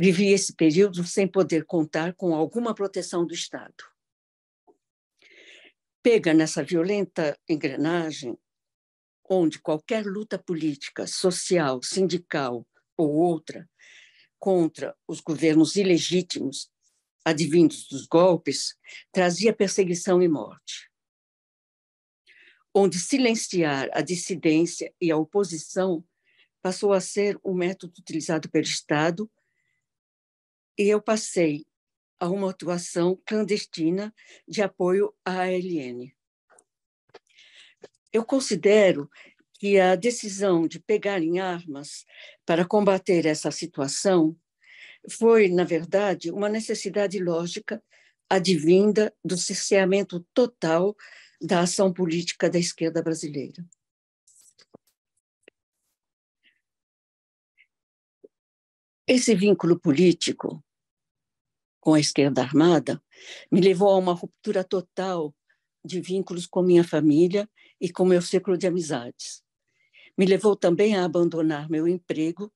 S2: Vivi esse período sem poder contar com alguma proteção do Estado pega nessa violenta engrenagem, onde qualquer luta política, social, sindical ou outra contra os governos ilegítimos advindos dos golpes trazia perseguição e morte. Onde silenciar a dissidência e a oposição passou a ser um método utilizado pelo Estado, e eu passei a uma atuação clandestina de apoio à ALN. Eu considero que a decisão de pegar em armas para combater essa situação foi, na verdade, uma necessidade lógica advinda do cerceamento total da ação política da esquerda brasileira. Esse vínculo político com a esquerda armada me levou a uma ruptura total de vínculos com minha família e com meu círculo de amizades. Me levou também a abandonar meu emprego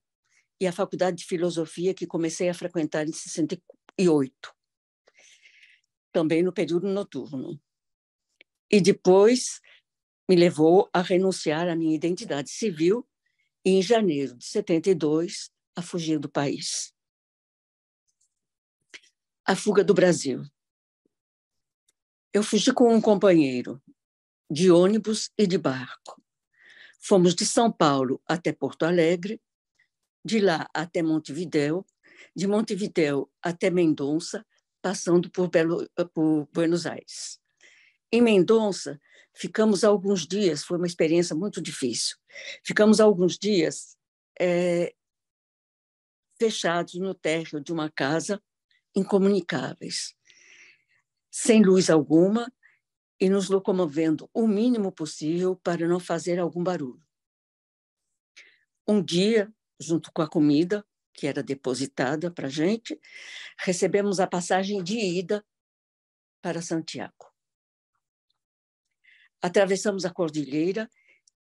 S2: e a faculdade de filosofia que comecei a frequentar em 68, também no período noturno. E depois me levou a renunciar à minha identidade civil e, em janeiro de 72, a fugir do país a fuga do Brasil. Eu fugi com um companheiro, de ônibus e de barco. Fomos de São Paulo até Porto Alegre, de lá até Montevidéu, de Montevidéu até Mendonça, passando por, Belo, por Buenos Aires. Em Mendonça, ficamos alguns dias, foi uma experiência muito difícil. Ficamos alguns dias é, fechados no térreo de uma casa incomunicáveis, sem luz alguma e nos locomovendo o mínimo possível para não fazer algum barulho. Um dia, junto com a comida, que era depositada para a gente, recebemos a passagem de ida para Santiago. Atravessamos a cordilheira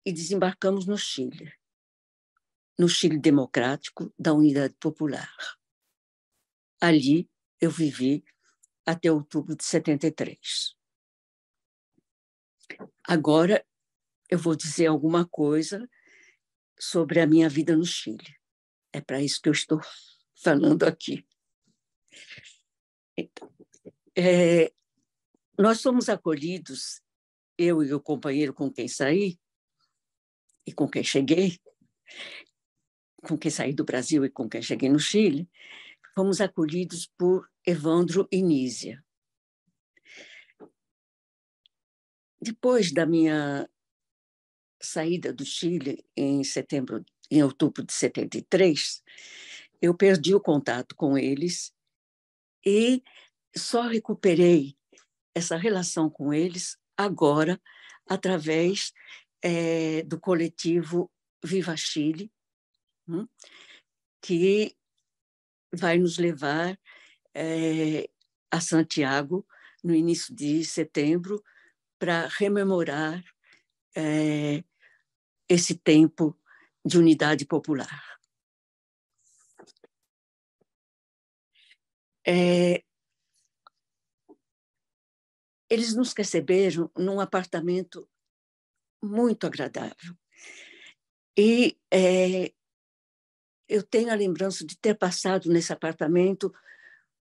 S2: e desembarcamos no Chile, no Chile Democrático da Unidade Popular. Ali, eu vivi até outubro de 73. Agora eu vou dizer alguma coisa sobre a minha vida no Chile. É para isso que eu estou falando aqui. Então, é, nós fomos acolhidos, eu e o companheiro com quem saí, e com quem cheguei, com quem saí do Brasil e com quem cheguei no Chile, fomos acolhidos por Evandro e Nízia. Depois da minha saída do Chile em setembro, em outubro de 73, eu perdi o contato com eles e só recuperei essa relação com eles agora através é, do coletivo Viva Chile, hum, que vai nos levar é, a Santiago no início de setembro para rememorar é, esse tempo de unidade popular. É, eles nos receberam num apartamento muito agradável. E é, eu tenho a lembrança de ter passado nesse apartamento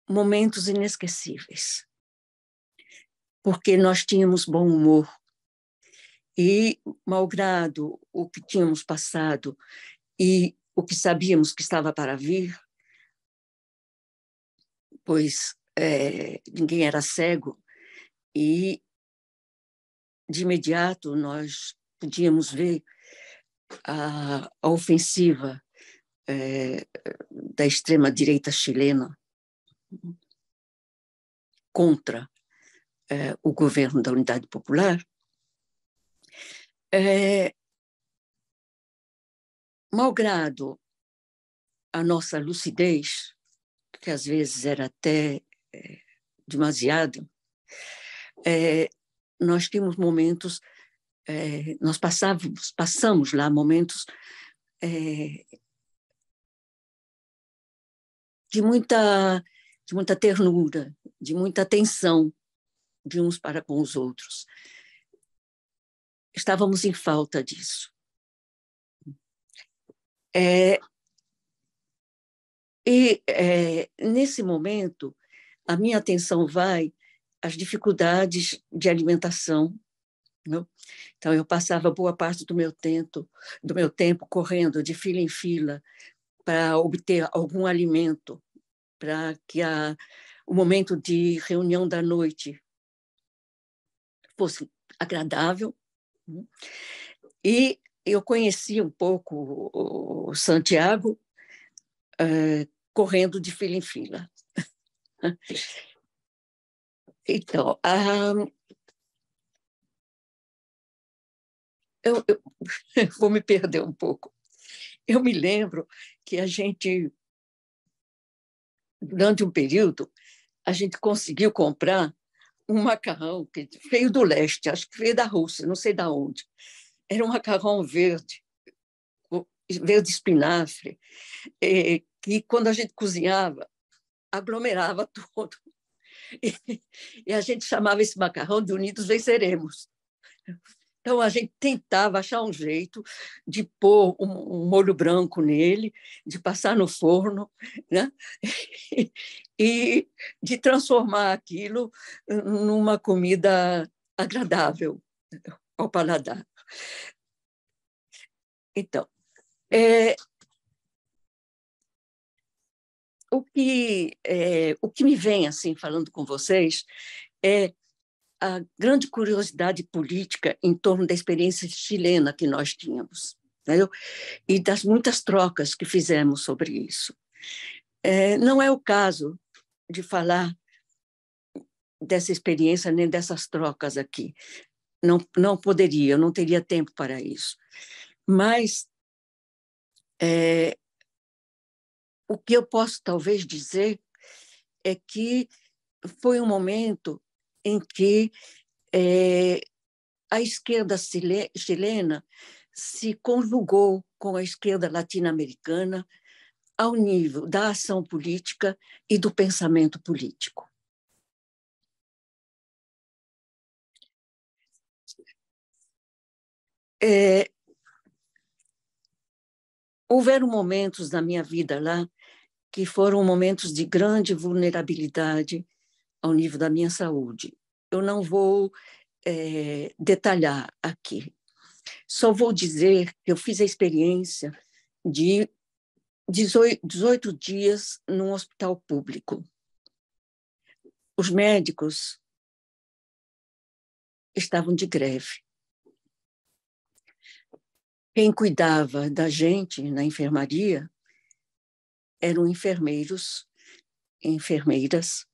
S2: momentos inesquecíveis, porque nós tínhamos bom humor. E, malgrado o que tínhamos passado e o que sabíamos que estava para vir, pois é, ninguém era cego, e de imediato nós podíamos ver a, a ofensiva é, da extrema-direita chilena contra é, o governo da Unidade Popular, é, malgrado a nossa lucidez, que às vezes era até é, demasiado, é, nós tínhamos momentos, é, nós passávamos, passamos lá momentos é, de muita, de muita ternura, de muita atenção de uns para com os outros. Estávamos em falta disso. É, e é, nesse momento, a minha atenção vai às dificuldades de alimentação. Não? Né? Então, eu passava boa parte do meu tempo, do meu tempo correndo de fila em fila para obter algum alimento, para que a, o momento de reunião da noite fosse agradável. Né? E eu conheci um pouco o Santiago uh, correndo de fila em fila. então, uh, eu, eu vou me perder um pouco. Eu me lembro que a gente, durante um período, a gente conseguiu comprar um macarrão que veio do leste, acho que veio da Rússia, não sei da onde. Era um macarrão verde, verde espinafre, é, que quando a gente cozinhava, aglomerava tudo. E, a gente chamava esse macarrão de Unidos Venceremos. Então, a gente tentava achar um jeito de pôr um, um molho branco nele, de passar no forno, né? e de transformar aquilo eh, numa comida agradável ao paladar. Então, é, o, que, é, o que me vem, assim, falando com vocês, é a grande curiosidade política em torno da experiência chilena que nós tínhamos entendeu? e das muitas trocas que fizemos sobre isso. É, não é o caso de falar dessa experiência nem dessas trocas aqui. Não, não poderia, eu não teria tempo para isso. Mas é, o que eu posso talvez dizer é que foi um momento em que é, a esquerda chilena se conjugou com a esquerda latino-americana ao nível da ação política e do pensamento político. É, houveram momentos na minha vida lá que foram momentos de grande vulnerabilidade ao nível da minha saúde eu não vou é, detalhar aqui. Só vou dizer que eu fiz a experiência de 18 dias num hospital público. Os médicos estavam de greve. Quem cuidava da gente na enfermaria eram enfermeiros, enfermeiras,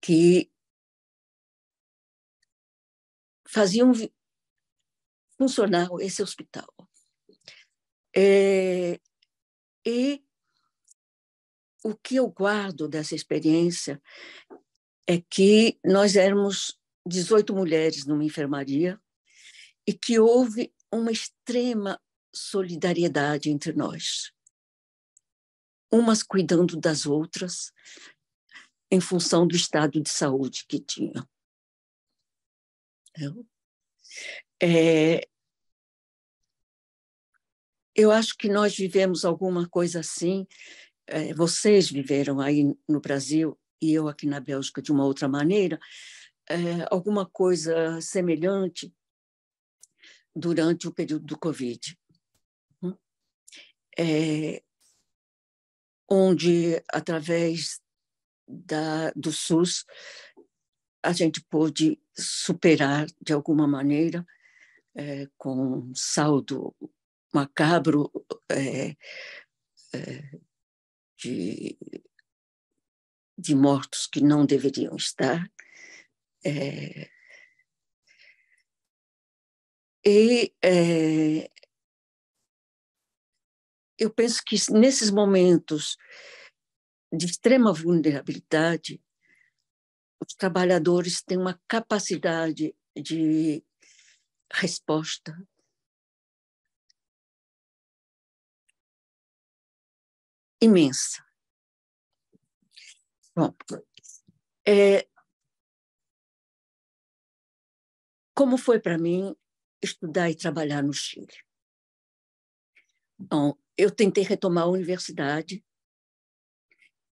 S2: que faziam funcionar esse hospital. É, e o que eu guardo dessa experiência é que nós éramos 18 mulheres numa enfermaria e que houve uma extrema solidariedade entre nós. Umas cuidando das outras, em função do estado de saúde que tinham é, eu acho que nós vivemos alguma coisa assim. É, vocês viveram aí no Brasil e eu aqui na Bélgica de uma outra maneira, é, alguma coisa semelhante durante o período do Covid, hum? é, onde através da, do SUS a gente pôde superar de alguma maneira, é, com um saldo macabro é, é, de, de mortos que não deveriam estar. É, e é, eu penso que nesses momentos de extrema vulnerabilidade, os trabalhadores têm uma capacidade de resposta. Imensa. Bom, é, como foi para mim estudar e trabalhar no Chile? Bom, eu tentei retomar a universidade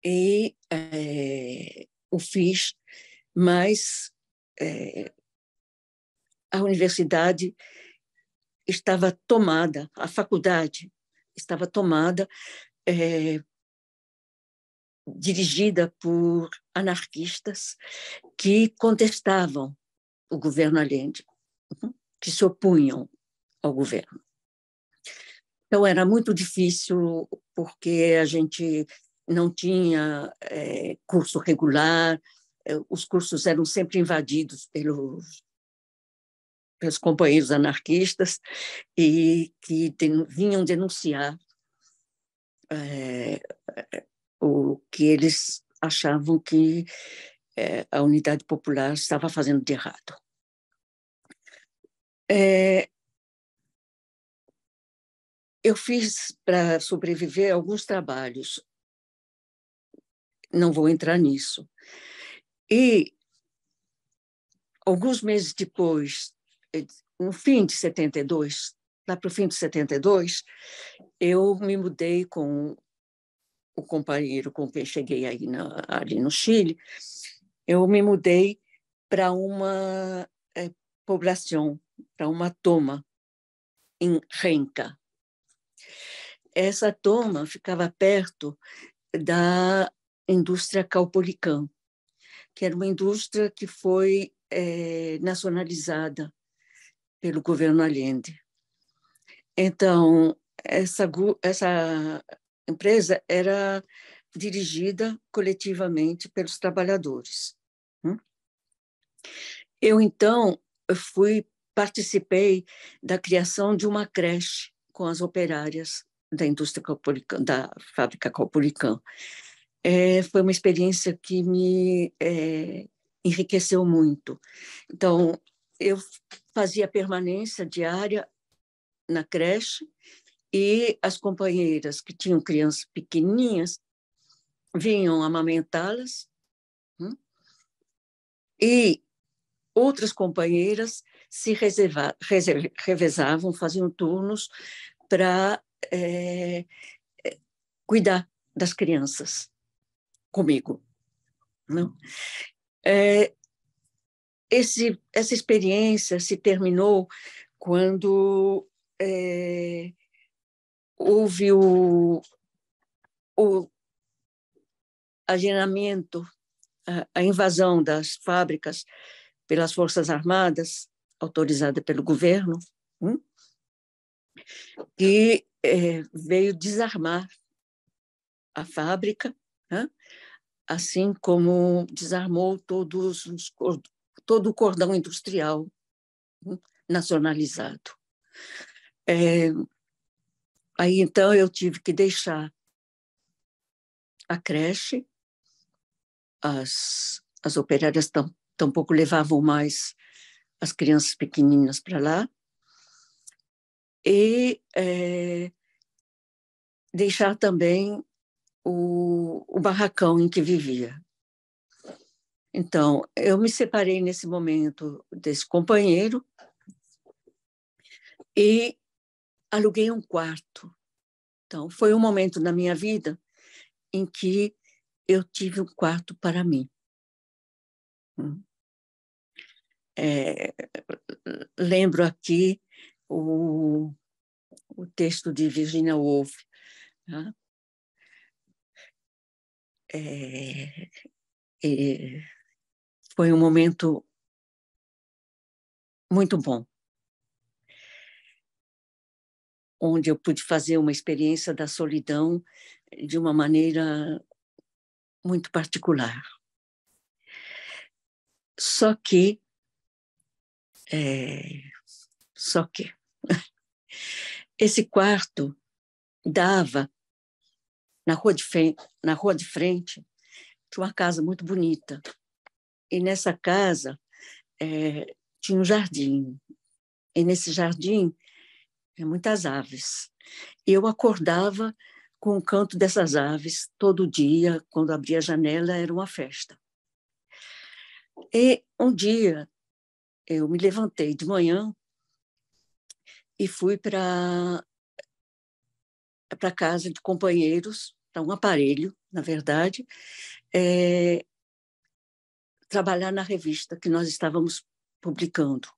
S2: e é, o fiz, mas é, a universidade estava tomada, a faculdade estava tomada, é, dirigida por anarquistas que contestavam o governo Allende, uhum, que se opunham ao governo. Então era muito difícil porque a gente não tinha é, curso regular, é, os cursos eram sempre invadidos pelos, pelos companheiros anarquistas e que vinham denunciar é, é, o que eles achavam que é, a Unidade Popular estava fazendo de errado. É, eu fiz para sobreviver alguns trabalhos não vou entrar nisso. E alguns meses depois, eh, no fim de 72, lá para o fim de 72, eu me mudei com o companheiro com quem cheguei aí na, ali no Chile, eu me mudei para uma é, eh, população, para uma toma em Renca. Essa toma ficava perto da indústria Calpolicam, que era uma indústria que foi é, nacionalizada pelo governo Allende. Então, essa, essa empresa era dirigida coletivamente pelos trabalhadores. Né? Eu, então, fui participei da criação de uma creche com as operárias da indústria da fábrica Calpolicam é, foi uma experiência que me é, enriqueceu muito. Então, eu fazia permanência diária na creche e as companheiras que tinham crianças pequenininhas vinham amamentá-las hum, e outras companheiras se reserva, reserva, revezavam, faziam turnos para é, é, cuidar das crianças comigo. Não? É, esse, essa experiência se terminou quando é, houve o, o a, a invasão das fábricas pelas Forças Armadas, autorizada pelo governo, que hum? é, veio desarmar a fábrica assim como desarmou todos os, todo o cordão industrial né, nacionalizado. É, aí então eu tive que deixar a creche, as, as operárias tampouco levavam mais as crianças pequeninas para lá, e é, deixar também o, o barracão em que vivia. Então, eu me separei nesse momento desse companheiro e aluguei um quarto. Então, foi um momento na minha vida em que eu tive um quarto para mim. Hum. É, lembro aqui o, o texto de Virginia Woolf, né? É, é, foi um momento muito bom, onde eu pude fazer uma experiência da solidão de uma maneira muito particular. Só que, é, só que, esse quarto dava na rua de frente, na rua de frente tinha uma casa muito bonita. E nessa casa é, tinha um jardim. E nesse jardim é, muitas aves. E eu acordava com o canto dessas aves todo dia, quando abria a janela, era uma festa. E um dia eu me levantei de manhã e fui para para casa de companheiros tá um aparelho, na verdade, é, trabalhar na revista que nós estávamos publicando.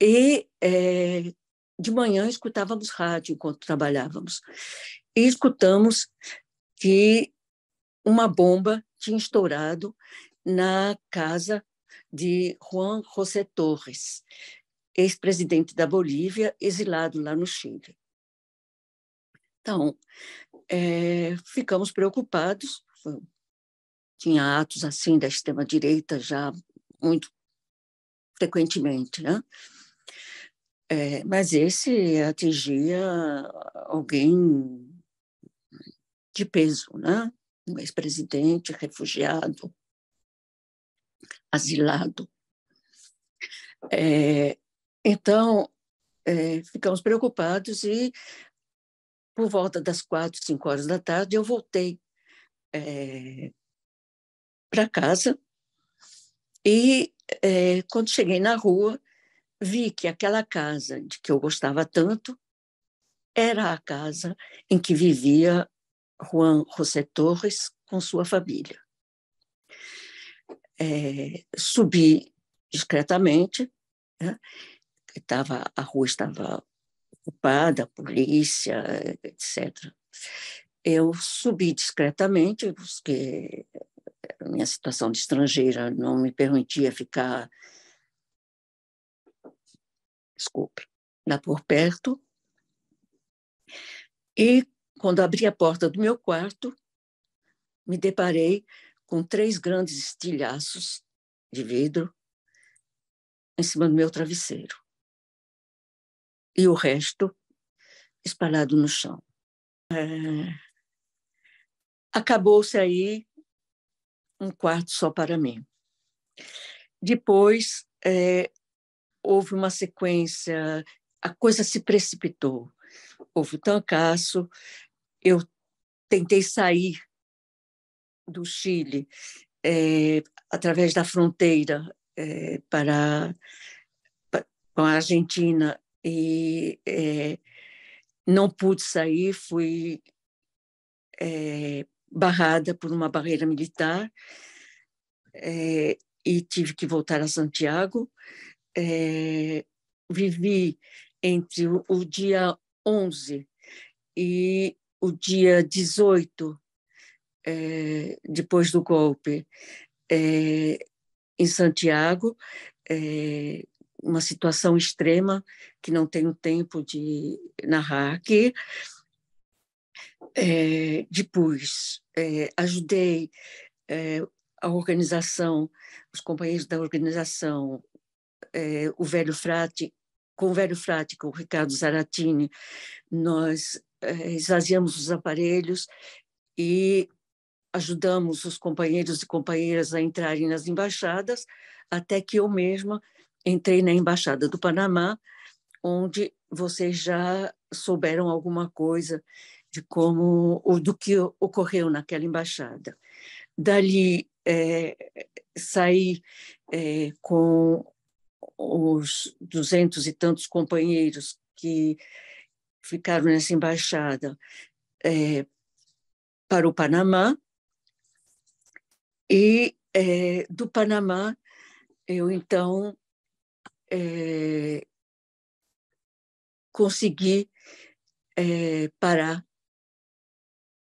S2: E é, de manhã escutávamos rádio enquanto trabalhávamos. E escutamos que uma bomba tinha estourado na casa de Juan José Torres, ex-presidente da Bolívia, exilado lá no Chile. Então, é, ficamos preocupados. tinha atos assim da extrema-direita já muito frequentemente, né? É, mas esse atingia alguém de peso, né? Um ex-presidente, refugiado, asilado. É, então, é, ficamos preocupados e por volta das quatro, cinco horas da tarde, eu voltei é, eh, para casa e é, quando cheguei na rua, vi que aquela casa de que eu gostava tanto era a casa em que vivia Juan José Torres com sua família. É, subi discretamente, né? Tava, a rua estava ocupada, polícia, etc. Eu subi discretamente, porque eh, a minha situação de estrangeira não me permitia ficar, desculpe, lá por perto. E quando abri a porta do meu quarto, me deparei com três grandes estilhaços de vidro em cima do meu travesseiro e o resto espalhado no chão. É... Acabou-se aí um quarto só para mim. Depois é... houve uma sequência, a coisa se precipitou. Houve o tancaço, eu tentei sair do Chile é... através da fronteira é, para com a Argentina e é, não pude sair, fui é, barrada por uma barreira militar é, e tive que voltar a Santiago. vivi entre o, o dia 11 e o dia 18, depois do golpe, em Santiago, uma situação extrema que não tenho tempo de narrar aqui. É, depois, é, ajudei é, a organização, os companheiros da organização, é, o Velho Frate, com o Velho Frate, com o Ricardo Zaratini, nós é, esvaziamos os aparelhos e ajudamos os companheiros e companheiras a entrarem nas embaixadas, até que eu mesma entrei na Embaixada do Panamá, onde vocês já souberam alguma coisa de como ou do que ocorreu naquela embaixada. Dali é, saí é, com os duzentos e tantos companheiros que ficaram nessa embaixada é, para o Panamá e é, do Panamá eu então é, conseguir é, parar.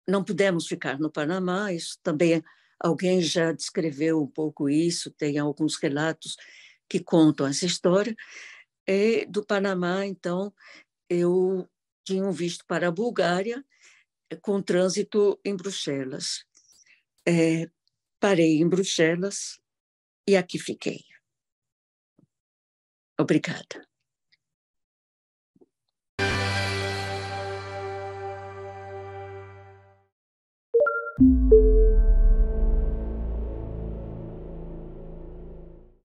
S2: Não pudemos ficar no Panamá, isso também alguém já descreveu um pouco isso, tem alguns relatos que contam essa história. E do Panamá, então, eu tinha um visto para a Bulgária, eh, com trânsito em Bruxelas. É, parei em Bruxelas e aqui fiquei. Obrigada.